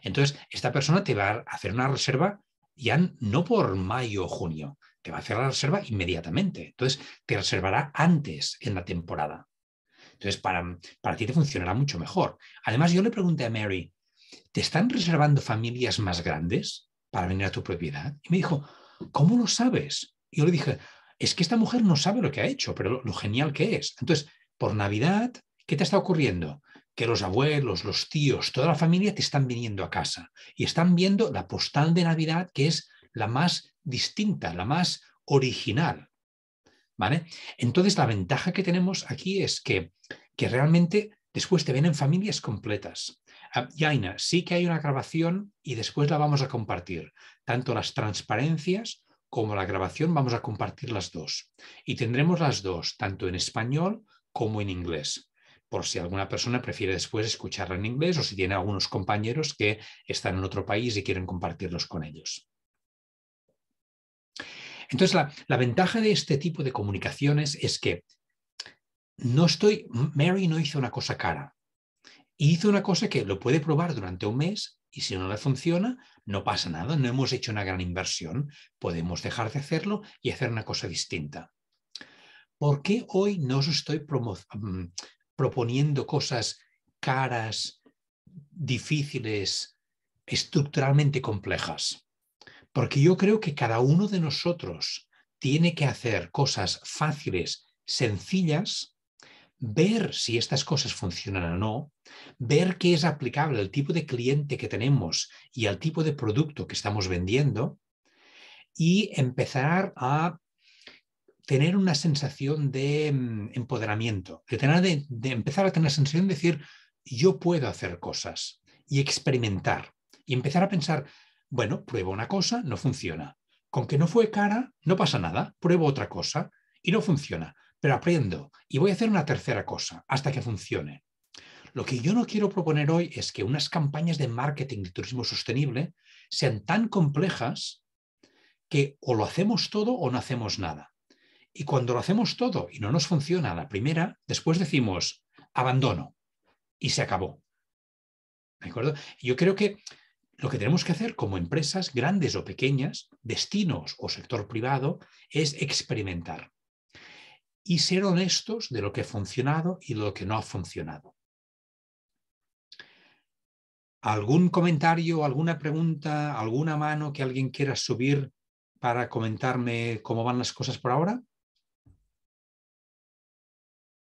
entonces esta persona te va a hacer una reserva ya no por mayo o junio, te va a hacer la reserva inmediatamente. Entonces te reservará antes en la temporada. Entonces para, para ti te funcionará mucho mejor. Además, yo le pregunté a Mary, ¿te están reservando familias más grandes para venir a tu propiedad? Y me dijo, ¿cómo lo sabes? Yo le dije, es que esta mujer no sabe lo que ha hecho, pero lo, genial que es. Entonces, por Navidad, ¿qué te está ocurriendo? que los abuelos, los tíos, toda la familia te están viniendo a casa y están viendo la postal de Navidad que es la más distinta, la más original. ¿Vale? Entonces la ventaja que tenemos aquí es que, que realmente después te vienen familias completas. Ah, Yaina, sí que hay una grabación y después la vamos a compartir. Tanto las transparencias como la grabación vamos a compartir las dos y tendremos las dos tanto en español como en inglés, por si alguna persona prefiere después escucharla en inglés o si tiene algunos compañeros que están en otro país y quieren compartirlos con ellos. Entonces, la, ventaja de este tipo de comunicaciones es que no estoy, Mary no hizo una cosa cara, hizo una cosa que lo puede probar durante un mes y si no le funciona, no pasa nada, no hemos hecho una gran inversión, podemos dejar de hacerlo y hacer una cosa distinta. ¿Por qué hoy no os estoy mm, proponiendo cosas caras, difíciles, estructuralmente complejas? Porque yo creo que cada uno de nosotros tiene que hacer cosas fáciles, sencillas, ver si estas cosas funcionan o no, ver qué es aplicable al tipo de cliente que tenemos y al tipo de producto que estamos vendiendo y empezar a tener una sensación de mm, empoderamiento, de, empezar a tener la sensación de decir, yo puedo hacer cosas y experimentar y empezar a pensar, bueno, pruebo una cosa, no funciona. Con que no fue cara, no pasa nada, pruebo otra cosa y no funciona pero aprendo y voy a hacer una tercera cosa hasta que funcione. Lo que yo no quiero proponer hoy es que unas campañas de marketing de turismo sostenible sean tan complejas que o lo hacemos todo o no hacemos nada. Y cuando lo hacemos todo y no nos funciona la primera, después decimos abandono y se acabó. Yo creo que lo que tenemos que hacer como empresas grandes o pequeñas, destinos o sector privado, es experimentar y ser honestos de lo que ha funcionado y lo que no ha funcionado. ¿Algún comentario, alguna pregunta, alguna mano que alguien quiera subir para comentarme cómo van las cosas por ahora?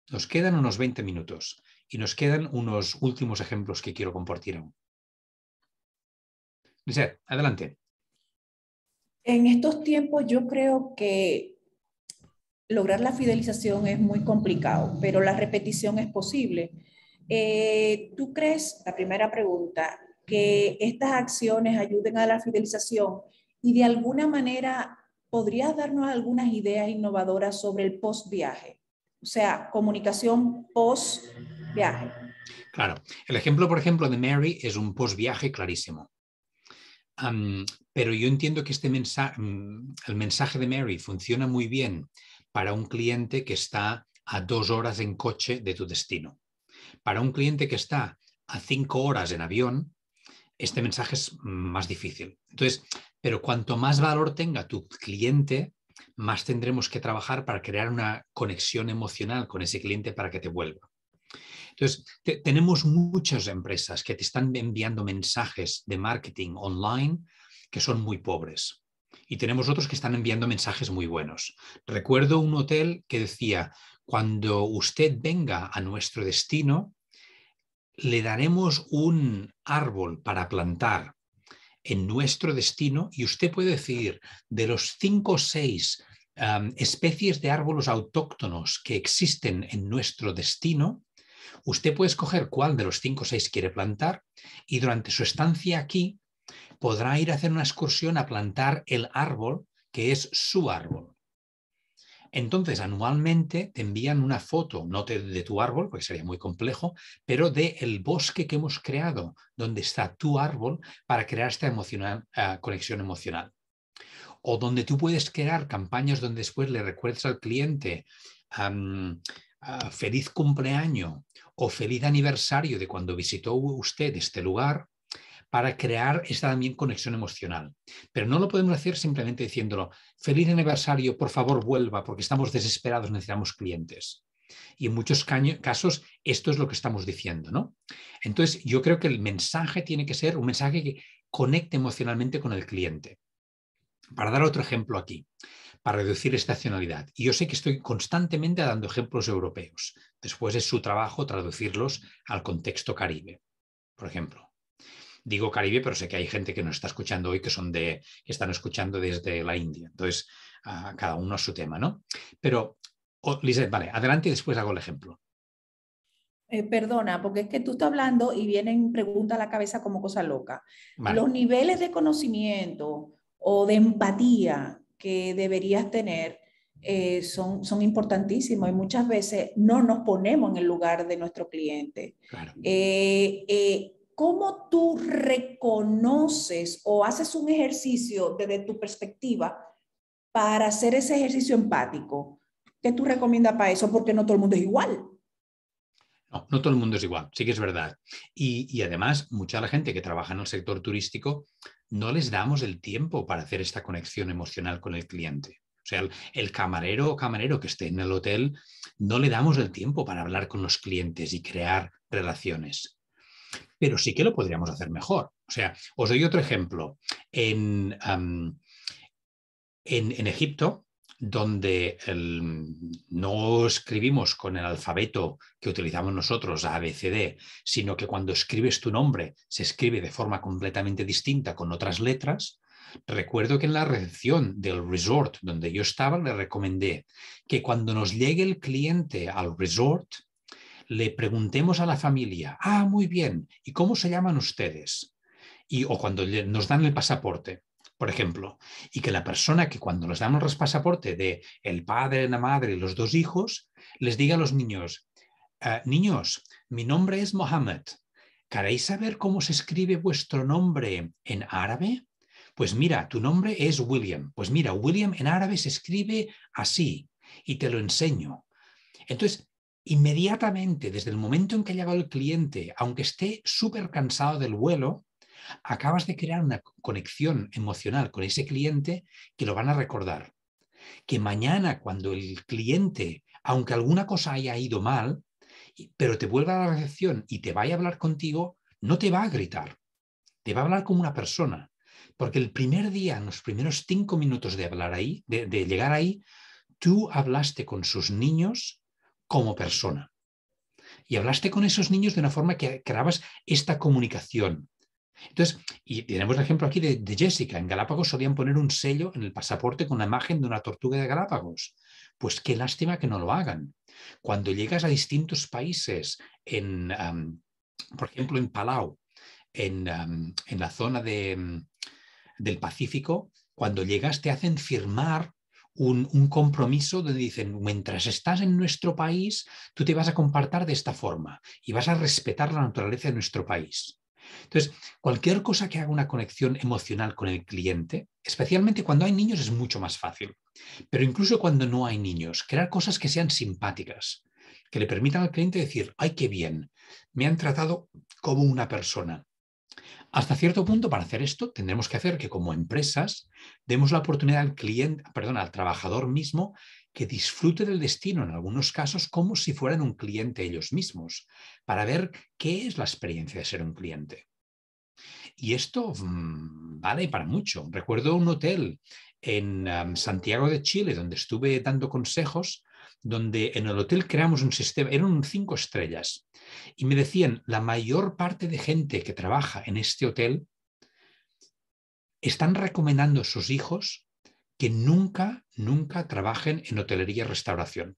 Nos quedan unos 20 minutos y nos quedan unos últimos ejemplos que quiero compartir aún. Lisette, adelante. En estos tiempos yo creo que lograr la fidelización es muy complicado, pero la repetición es posible. Eh, ¿Tú crees, la primera pregunta, que estas acciones ayuden a la fidelización y de alguna manera podrías darnos algunas ideas innovadoras sobre el post viaje? O sea, comunicación post viaje. Claro, el ejemplo, por ejemplo, de Mary es un post viaje clarísimo. pero yo entiendo que este mm, el mensaje de Mary funciona muy bien para un cliente que está a dos horas en coche de tu destino. Para un cliente que está a cinco horas en avión, este mensaje es más difícil. Entonces, pero cuanto más valor tenga tu cliente, más tendremos que trabajar para crear una conexión emocional con ese cliente para que te vuelva. Entonces, tenemos muchas empresas que te están enviando mensajes de marketing online que son muy pobres y tenemos otros que están enviando mensajes muy buenos. Recuerdo un hotel que decía, cuando usted venga a nuestro destino, le daremos un árbol para plantar en nuestro destino y usted puede decidir de los cinco o seis especies de árboles autóctonos que existen en nuestro destino, usted puede escoger cuál de los cinco o seis quiere plantar y durante su estancia aquí podrá ir a hacer una excursión a plantar el árbol que es su árbol. Entonces, anualmente te envían una foto, no de tu árbol, porque sería muy complejo, pero de el bosque que hemos creado, donde está tu árbol, para crear esta emocional, ah, conexión emocional. O donde tú puedes crear campañas donde después le recuerdas al cliente ah, feliz cumpleaños o feliz aniversario de cuando visitó usted este lugar, para crear esta también conexión emocional. Pero no lo podemos hacer simplemente diciéndolo, feliz aniversario, por favor vuelva, porque estamos desesperados, necesitamos clientes. Y en muchos casos esto es lo que estamos diciendo, ¿no? Entonces yo creo que el mensaje tiene que ser un mensaje que conecte emocionalmente con el cliente. Para dar otro ejemplo aquí, para reducir estacionalidad. Y yo sé que estoy constantemente dando ejemplos europeos. Después es su trabajo traducirlos al contexto caribe, por ejemplo digo Caribe, pero sé que hay gente que nos está escuchando hoy que son de, que están escuchando desde la India. Entonces, a cada uno su tema, ¿no? Pero, oh, vale, adelante y después hago el ejemplo. Eh, perdona, porque es que tú estás hablando y vienen preguntas a la cabeza como cosa loca. Los niveles de conocimiento o de empatía que deberías tener eh, son, son importantísimos y muchas veces no nos ponemos en el lugar de nuestro cliente. Claro. Eh, cómo tú reconoces o haces un ejercicio desde tu perspectiva para hacer ese ejercicio empático. ¿Qué tú recomiendas para eso? Porque no todo el mundo es igual. No, no todo el mundo es igual, sí que es verdad. Y, además, mucha la gente que trabaja en el sector turístico no les damos el tiempo para hacer esta conexión emocional con el cliente. O sea, el camarero o camarero que esté en el hotel, no le damos el tiempo para hablar con los clientes y crear relaciones pero sí que lo podríamos hacer mejor. O sea, os doy otro ejemplo. En, en, Egipto, donde no escribimos con el alfabeto que utilizamos nosotros, ABCD, sino que cuando escribes tu nombre se escribe de forma completamente distinta con otras letras, recuerdo que en la recepción del resort donde yo estaba le recomendé que cuando nos llegue el cliente al resort, le preguntemos a la familia, ah, muy bien, ¿y cómo se llaman ustedes? Y, o cuando nos dan el pasaporte, por ejemplo, y que la persona que cuando nos damos el pasaporte de el padre, la madre y los dos hijos, les diga a los niños, ah, niños, mi nombre es Mohammed, ¿queréis saber cómo se escribe vuestro nombre en árabe? Pues mira, tu nombre es William. Pues mira, William en árabe se escribe así y te lo enseño. Entonces, inmediatamente, desde el momento en que ha llegado el cliente, aunque esté súper cansado del vuelo, acabas de crear una conexión emocional con ese cliente que lo van a recordar. Que mañana, cuando el cliente, aunque alguna cosa haya ido mal, pero te vuelva a la recepción y te vaya a hablar contigo, no te va a gritar, te va a hablar como una persona. Porque el primer día, en los primeros cinco minutos de hablar ahí, de, de llegar ahí, tú hablaste con sus niños como persona. Y hablaste con esos niños de una forma que creabas esta comunicación. Entonces, y tenemos el ejemplo aquí de, Jessica. En Galápagos solían poner un sello en el pasaporte con la imagen de una tortuga de Galápagos. Pues qué lástima que no lo hagan. Cuando llegas a distintos países, en, por ejemplo, en Palau, en, la zona mm, del Pacífico, cuando llegas te hacen firmar un, compromiso donde dicen, mientras estás en nuestro país, tú te vas a compartir de esta forma y vas a respetar la naturaleza de nuestro país. Entonces, cualquier cosa que haga una conexión emocional con el cliente, especialmente cuando hay niños, es mucho más fácil. Pero incluso cuando no hay niños, crear cosas que sean simpáticas, que le permitan al cliente decir, ay, qué bien, me han tratado como una persona. Hasta cierto punto, para hacer esto, tendremos que hacer que como empresas demos la oportunidad al cliente, perdón, al trabajador mismo que disfrute del destino en algunos casos como si fueran un cliente ellos mismos, para ver qué es la experiencia de ser un cliente. Y esto mm, vale para mucho. Recuerdo un hotel en Santiago de Chile donde estuve dando consejos donde en el hotel creamos un sistema, eran cinco estrellas, y me decían, la mayor parte de gente que trabaja en este hotel están recomendando a sus hijos que nunca, nunca trabajen en hotelería y restauración.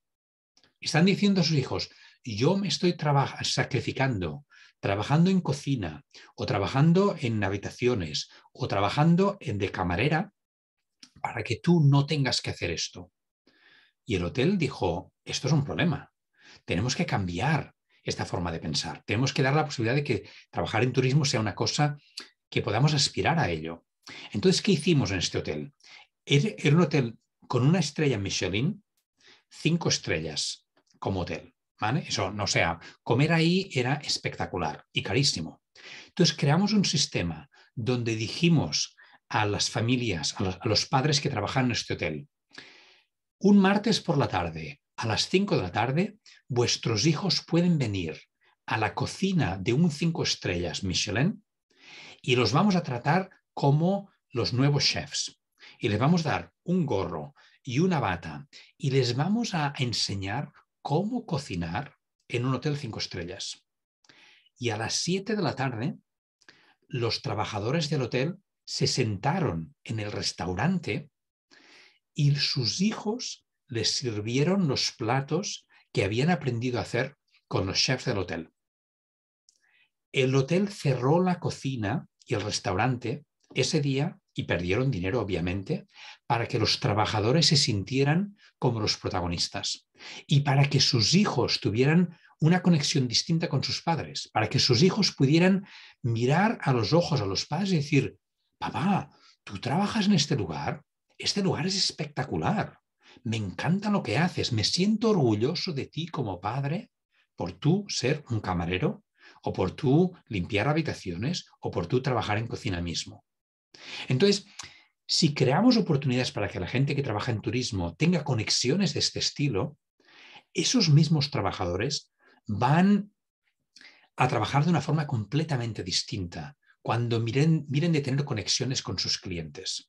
Están diciendo a sus hijos, yo me estoy sacrificando, trabajando en cocina o trabajando en habitaciones o trabajando en de camarera para que tú no tengas que hacer esto. Y el hotel dijo, esto es un problema, tenemos que cambiar esta forma de pensar, tenemos que dar la posibilidad de que trabajar en turismo sea una cosa que podamos aspirar a ello. Entonces, ¿qué hicimos en este hotel? Era un hotel con una estrella Michelin, cinco estrellas como hotel. ¿vale? Eso, no sea, comer ahí era espectacular y carísimo. Entonces, creamos un sistema donde dijimos a las familias, a los, padres que trabajan en este hotel, un martes por la tarde, a las 5 de la tarde, vuestros hijos pueden venir a la cocina de un 5 estrellas Michelin y los vamos a tratar como los nuevos chefs. Y les vamos a dar un gorro y una bata y les vamos a enseñar cómo cocinar en un hotel 5 estrellas. Y a las 7 de la tarde, los trabajadores del hotel se sentaron en el restaurante y sus hijos les sirvieron los platos que habían aprendido a hacer con los chefs del hotel. El hotel cerró la cocina y el restaurante ese día y perdieron dinero, obviamente, para que los trabajadores se sintieran como los protagonistas y para que sus hijos tuvieran una conexión distinta con sus padres, para que sus hijos pudieran mirar a los ojos a los padres y decir, papá, tú trabajas en este lugar, este lugar es espectacular, me encanta lo que haces, me siento orgulloso de ti como padre por tú ser un camarero o por tú limpiar habitaciones o por tú trabajar en cocina mismo. Entonces, si creamos oportunidades para que la gente que trabaja en turismo tenga conexiones de este estilo, esos mismos trabajadores van a trabajar de una forma completamente distinta cuando miren, de tener conexiones con sus clientes.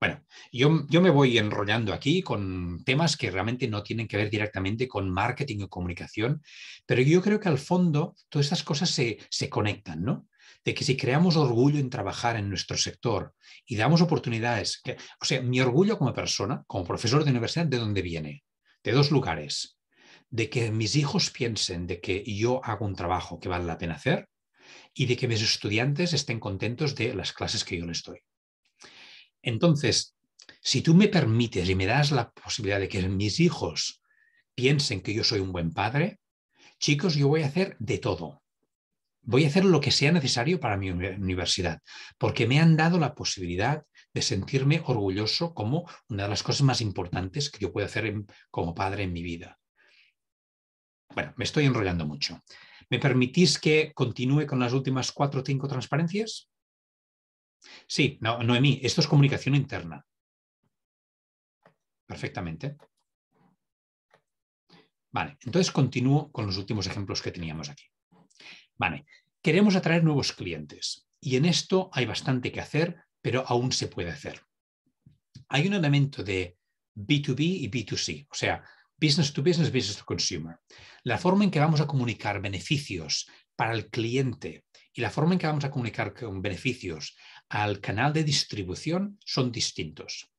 Bueno, yo, me voy enrollando aquí con temas que realmente no tienen que ver directamente con marketing o comunicación, pero yo creo que al fondo todas estas cosas se, se conectan, ¿no? De que si creamos orgullo en trabajar en nuestro sector y damos oportunidades, que, o sea, mi orgullo como persona, como profesor de universidad, ¿de dónde viene? De dos lugares. De que mis hijos piensen de que yo hago un trabajo que vale la pena hacer y de que mis estudiantes estén contentos de las clases que yo les doy. Entonces, si tú me permites y me das la posibilidad de que mis hijos piensen que yo soy un buen padre, chicos, yo voy a hacer de todo. Voy a hacer lo que sea necesario para mi universidad, porque me han dado la posibilidad de sentirme orgulloso como una de las cosas más importantes que yo puedo hacer como padre en mi vida. Bueno, me estoy enrollando mucho. ¿Me permitís que continúe con las últimas cuatro o cinco transparencias? Sí, no, Noemí, esto es comunicación interna. Perfectamente. Vale, entonces continúo con los últimos ejemplos que teníamos aquí. Vale, queremos atraer nuevos clientes y en esto hay bastante que hacer, pero aún se puede hacer. Hay un elemento de B2B y B2C, o sea, business to business, business to consumer. La forma en que vamos a comunicar beneficios para el cliente y la forma en que vamos a comunicar con beneficios al canal de distribución son distintos.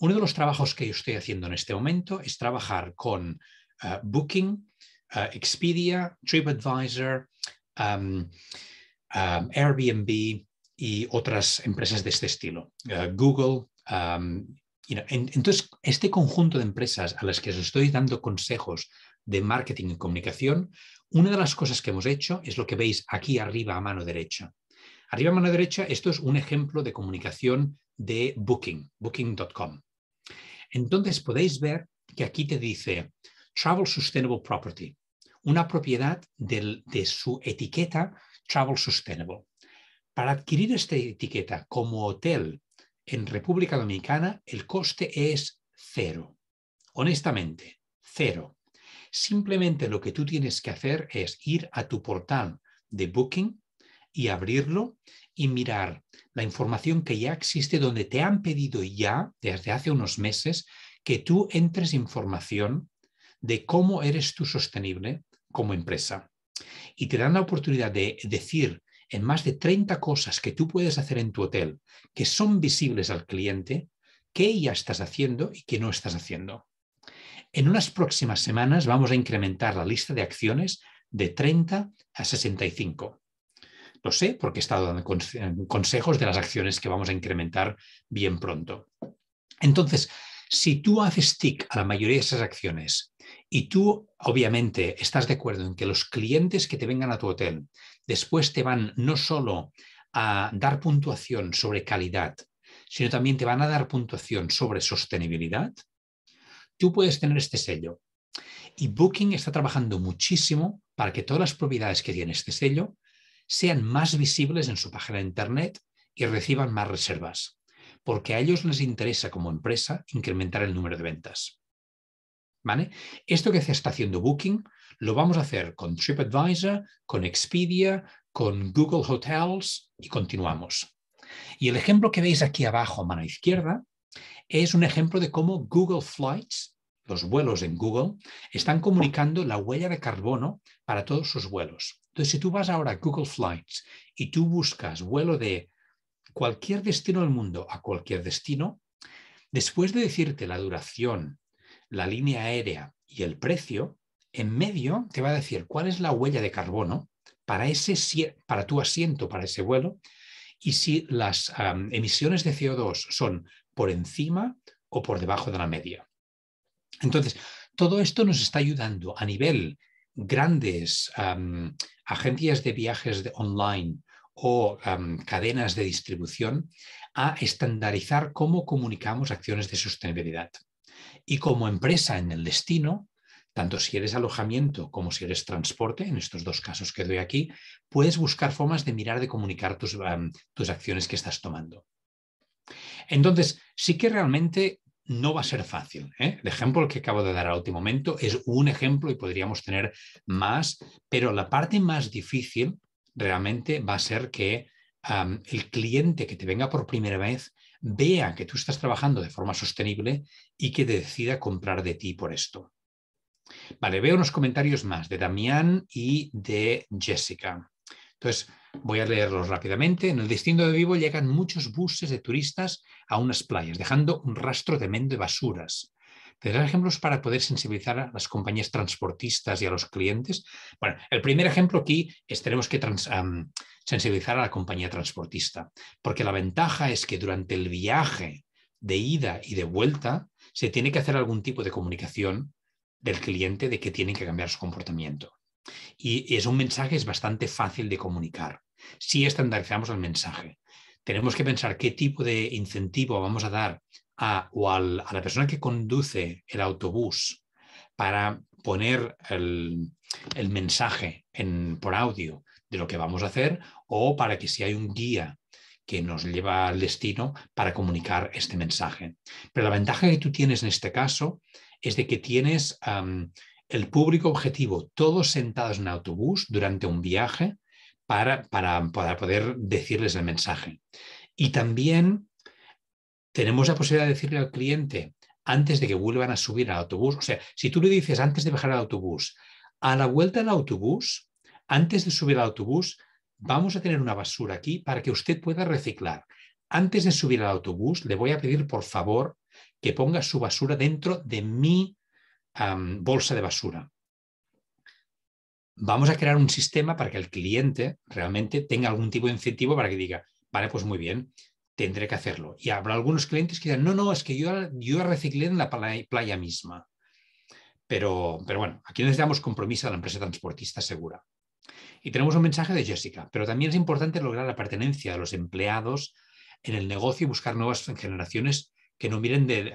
Uno de los trabajos que yo estoy haciendo en este momento es trabajar con eh, Booking, eh, Expedia, TripAdvisor, Airbnb y otras empresas de este estilo, eh, Google. entonces, este conjunto de empresas a las que os estoy dando consejos de marketing y comunicación, una de las cosas que hemos hecho es lo que veis aquí arriba a mano derecha. Arriba a mano derecha, esto es un ejemplo de comunicación de Booking, booking.com. Entonces podéis ver que aquí te dice Travel Sustainable Property, una propiedad de su etiqueta Travel Sustainable. Para adquirir esta etiqueta como hotel en República Dominicana, el coste es cero. Honestamente, cero. Simplemente lo que tú tienes que hacer es ir a tu portal de Booking, y abrirlo y mirar la información que ya existe donde te han pedido ya desde hace unos meses que tú entres información de cómo eres tú sostenible como empresa. Y te dan la oportunidad de decir en más de 30 cosas que tú puedes hacer en tu hotel que son visibles al cliente, qué ya estás haciendo y qué no estás haciendo. En unas próximas semanas vamos a incrementar la lista de acciones de 30 a 65. Lo sé porque he estado dando consejos de las acciones que vamos a incrementar bien pronto. Entonces, si tú haces tick a la mayoría de esas acciones y tú obviamente estás de acuerdo en que los clientes que te vengan a tu hotel después te van no solo a dar puntuación sobre calidad, sino también te van a dar puntuación sobre sostenibilidad, tú puedes tener este sello. Y Booking está trabajando muchísimo para que todas las propiedades que tiene este sello sean más visibles en su página de Internet y reciban más reservas, porque a ellos les interesa como empresa incrementar el número de ventas. Esto que se está haciendo Booking lo vamos a hacer con TripAdvisor, con Expedia, con Google Hotels y continuamos. Y el ejemplo que veis aquí abajo a mano izquierda es un ejemplo de cómo Google Flights, los vuelos en Google, están comunicando la huella de carbono para todos sus vuelos. Entonces, si tú vas ahora a Google Flights y tú buscas vuelo de cualquier destino del mundo a cualquier destino, después de decirte la duración, la línea aérea y el precio, en medio te va a decir cuál es la huella de carbono para, ese, para tu asiento, para ese vuelo, y si las emisiones de CO2 son por encima o por debajo de la media. Entonces, todo esto nos está ayudando a nivel grandes agencias de viajes de online o cadenas de distribución a estandarizar cómo comunicamos acciones de sostenibilidad. Y como empresa en el destino, tanto si eres alojamiento como si eres transporte, en estos dos casos que doy aquí, puedes buscar formas de mirar, de comunicar tus, tus acciones que estás tomando. Entonces, sí que realmente no va a ser fácil. ¿eh? El ejemplo que acabo de dar al último momento es un ejemplo y podríamos tener más, pero la parte más difícil realmente va a ser que el cliente que te venga por primera vez vea que tú estás trabajando de forma sostenible y que decida comprar de ti por esto. Vale, veo unos comentarios más de Damián y de Jessica. Entonces, voy a leerlos rápidamente. En el destino de Vivo llegan muchos buses de turistas a unas playas, dejando un rastro tremendo de basuras. ¿Tendrán ejemplos para poder sensibilizar a las compañías transportistas y a los clientes? Bueno, el primer ejemplo aquí es tenemos que sensibilizar a la compañía transportista, porque la ventaja es que durante el viaje de ida y de vuelta se tiene que hacer algún tipo de comunicación del cliente de que tienen que cambiar su comportamiento. Y es un mensaje es bastante fácil de comunicar. Si estandarizamos el mensaje, tenemos que pensar qué tipo de incentivo vamos a dar a, la persona que conduce el autobús para poner el, mensaje por audio de lo que vamos a hacer o para que si hay un guía que nos lleva al destino para comunicar este mensaje. Pero la ventaja que tú tienes en este caso es de que tienes el público objetivo, todos sentados en autobús durante un viaje para, poder decirles el mensaje. Y también tenemos la posibilidad de decirle al cliente antes de que vuelvan a subir al autobús, o sea, si tú le dices antes de bajar al autobús, a la vuelta del autobús, antes de subir al autobús, vamos a tener una basura aquí para que usted pueda reciclar. Antes de subir al autobús, le voy a pedir, por favor, que ponga su basura dentro de mi bolsa de basura. Vamos a crear un sistema para que el cliente realmente tenga algún tipo de incentivo para que diga, vale, pues muy bien, tendré que hacerlo. Y habrá algunos clientes que dirán, no, no, es que yo, yo reciclé en la playa misma. Pero, pero bueno, aquí necesitamos compromiso de la empresa transportista segura. Y tenemos un mensaje de Jessica, pero también es importante lograr la pertenencia de los empleados en el negocio y buscar nuevas generaciones que no miren de,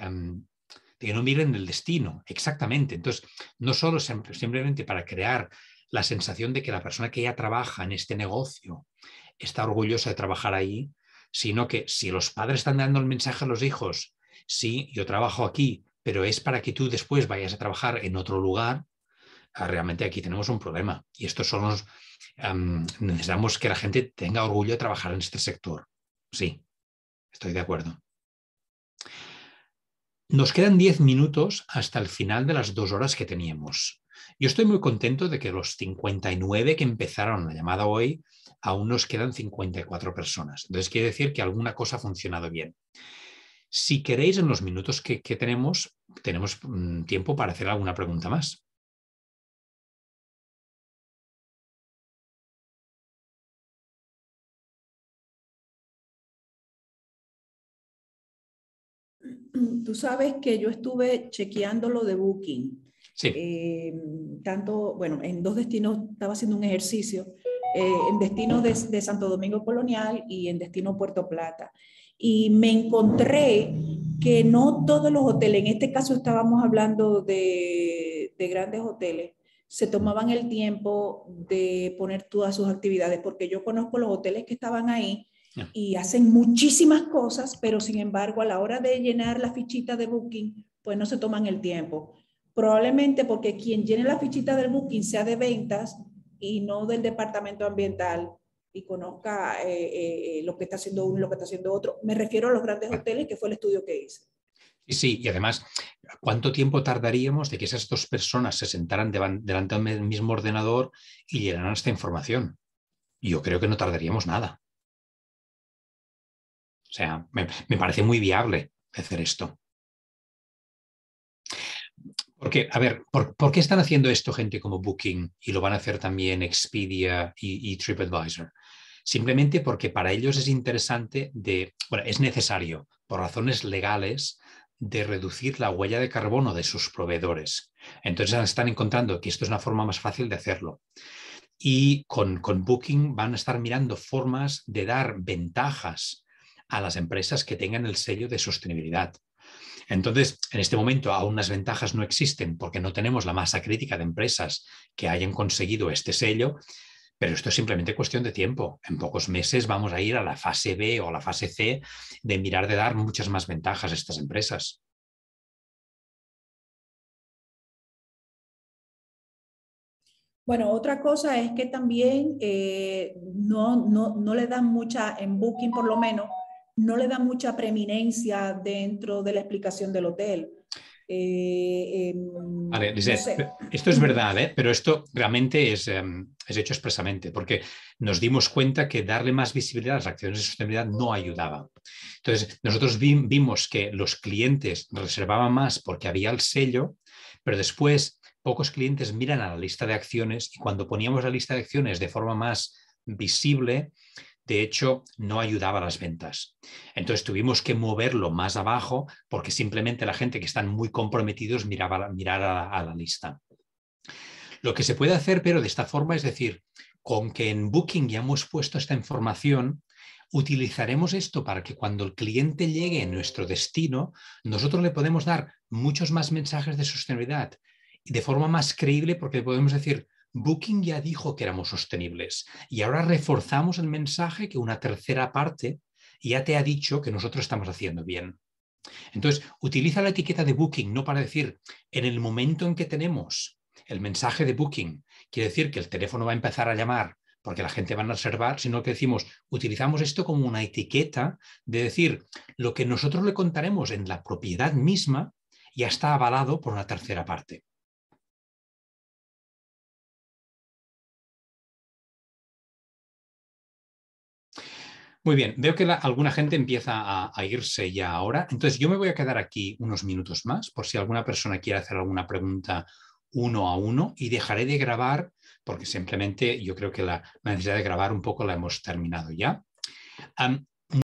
que no miren el destino, exactamente. Entonces, no solo simplemente para crear la sensación de que la persona que ya trabaja en este negocio está orgullosa de trabajar ahí, sino que si los padres están dando el mensaje a los hijos, sí, yo trabajo aquí, pero es para que tú después vayas a trabajar en otro lugar, ah, realmente aquí tenemos un problema. Y esto son necesitamos que la gente tenga orgullo de trabajar en este sector. Sí, estoy de acuerdo. Nos quedan 10 minutos hasta el final de las dos horas que teníamos. Yo estoy muy contento de que los 59 que empezaron la llamada hoy, aún nos quedan 54 personas. Entonces quiere decir que alguna cosa ha funcionado bien. Si queréis, en los minutos que, que tenemos, tenemos mm, tiempo para hacer alguna pregunta más. tú sabes que yo estuve chequeando lo de Booking. Sí. Eh, tanto, bueno, en dos destinos estaba haciendo un ejercicio, eh, en destino de, Santo Domingo Colonial y en destino Puerto Plata. Y me encontré que no todos los hoteles, en este caso estábamos hablando de, de grandes hoteles, se tomaban el tiempo de poner todas sus actividades, porque yo conozco los hoteles que estaban ahí y hacen muchísimas cosas, pero sin embargo a la hora de llenar la fichita de booking, pues no se toman el tiempo. Probablemente porque quien llene la fichita del booking sea de ventas y no del departamento ambiental y conozca eh, eh, lo que está haciendo uno y lo que está haciendo otro. Me refiero a los grandes hoteles, que fue el estudio que hice. Sí, y además, ¿cuánto tiempo tardaríamos de que esas dos personas se sentaran delante del mismo ordenador y llenaran esta información? Yo creo que no tardaríamos nada. O sea, me, parece muy viable hacer esto. Porque, a ver, ¿por, qué están haciendo esto gente como Booking y lo van a hacer también Expedia y, TripAdvisor? Simplemente porque para ellos es interesante de, bueno, es necesario por razones legales de reducir la huella de carbono de sus proveedores. Entonces están encontrando que esto es una forma más fácil de hacerlo. Y con, con Booking van a estar mirando formas de dar ventajas a las empresas que tengan el sello de sostenibilidad. Entonces, en este momento aún las ventajas no existen porque no tenemos la masa crítica de empresas que hayan conseguido este sello, pero esto es simplemente cuestión de tiempo. En pocos meses vamos a ir a la fase B o a la fase C de mirar de dar muchas más ventajas a estas empresas. Bueno, otra cosa es que también eh, no, no, le dan mucha, en Booking por lo menos, no le da mucha preeminencia dentro de la explicación del hotel. Eh, em, esto es verdad, ¿eh? pero esto realmente em, es, hecho expresamente, porque nos dimos cuenta que darle más visibilidad a las acciones de sostenibilidad no ayudaba. Entonces, nosotros vimos que los clientes reservaban más porque había el sello, pero después pocos clientes miran a la lista de acciones y cuando poníamos la lista de acciones de forma más visible, de hecho, no ayudaba a las ventas. Entonces tuvimos que moverlo más abajo porque simplemente la gente que están muy comprometidos miraba mirar a, la lista. Lo que se puede hacer, pero de esta forma, es decir, con que en Booking ya hemos puesto esta información, utilizaremos esto para que cuando el cliente llegue a nuestro destino, nosotros le podemos dar muchos más mensajes de sostenibilidad y de forma más creíble porque le podemos decir, Booking ya dijo que éramos sostenibles y ahora reforzamos el mensaje que una tercera parte ya te ha dicho que nosotros estamos haciendo bien. Entonces, utiliza la etiqueta de Booking no para decir en el momento en que tenemos el mensaje de Booking, quiere decir que el teléfono va a empezar a llamar porque la gente va a reservar, sino que decimos, utilizamos esto como una etiqueta de decir lo que nosotros le contaremos en la propiedad misma ya está avalado por una tercera parte. Muy bien, veo que alguna gente empieza a, irse ya ahora. Entonces, yo me voy a quedar aquí unos minutos más por si alguna persona quiere hacer alguna pregunta uno a uno y dejaré de grabar porque simplemente yo creo que la, necesidad de grabar un poco la hemos terminado ya.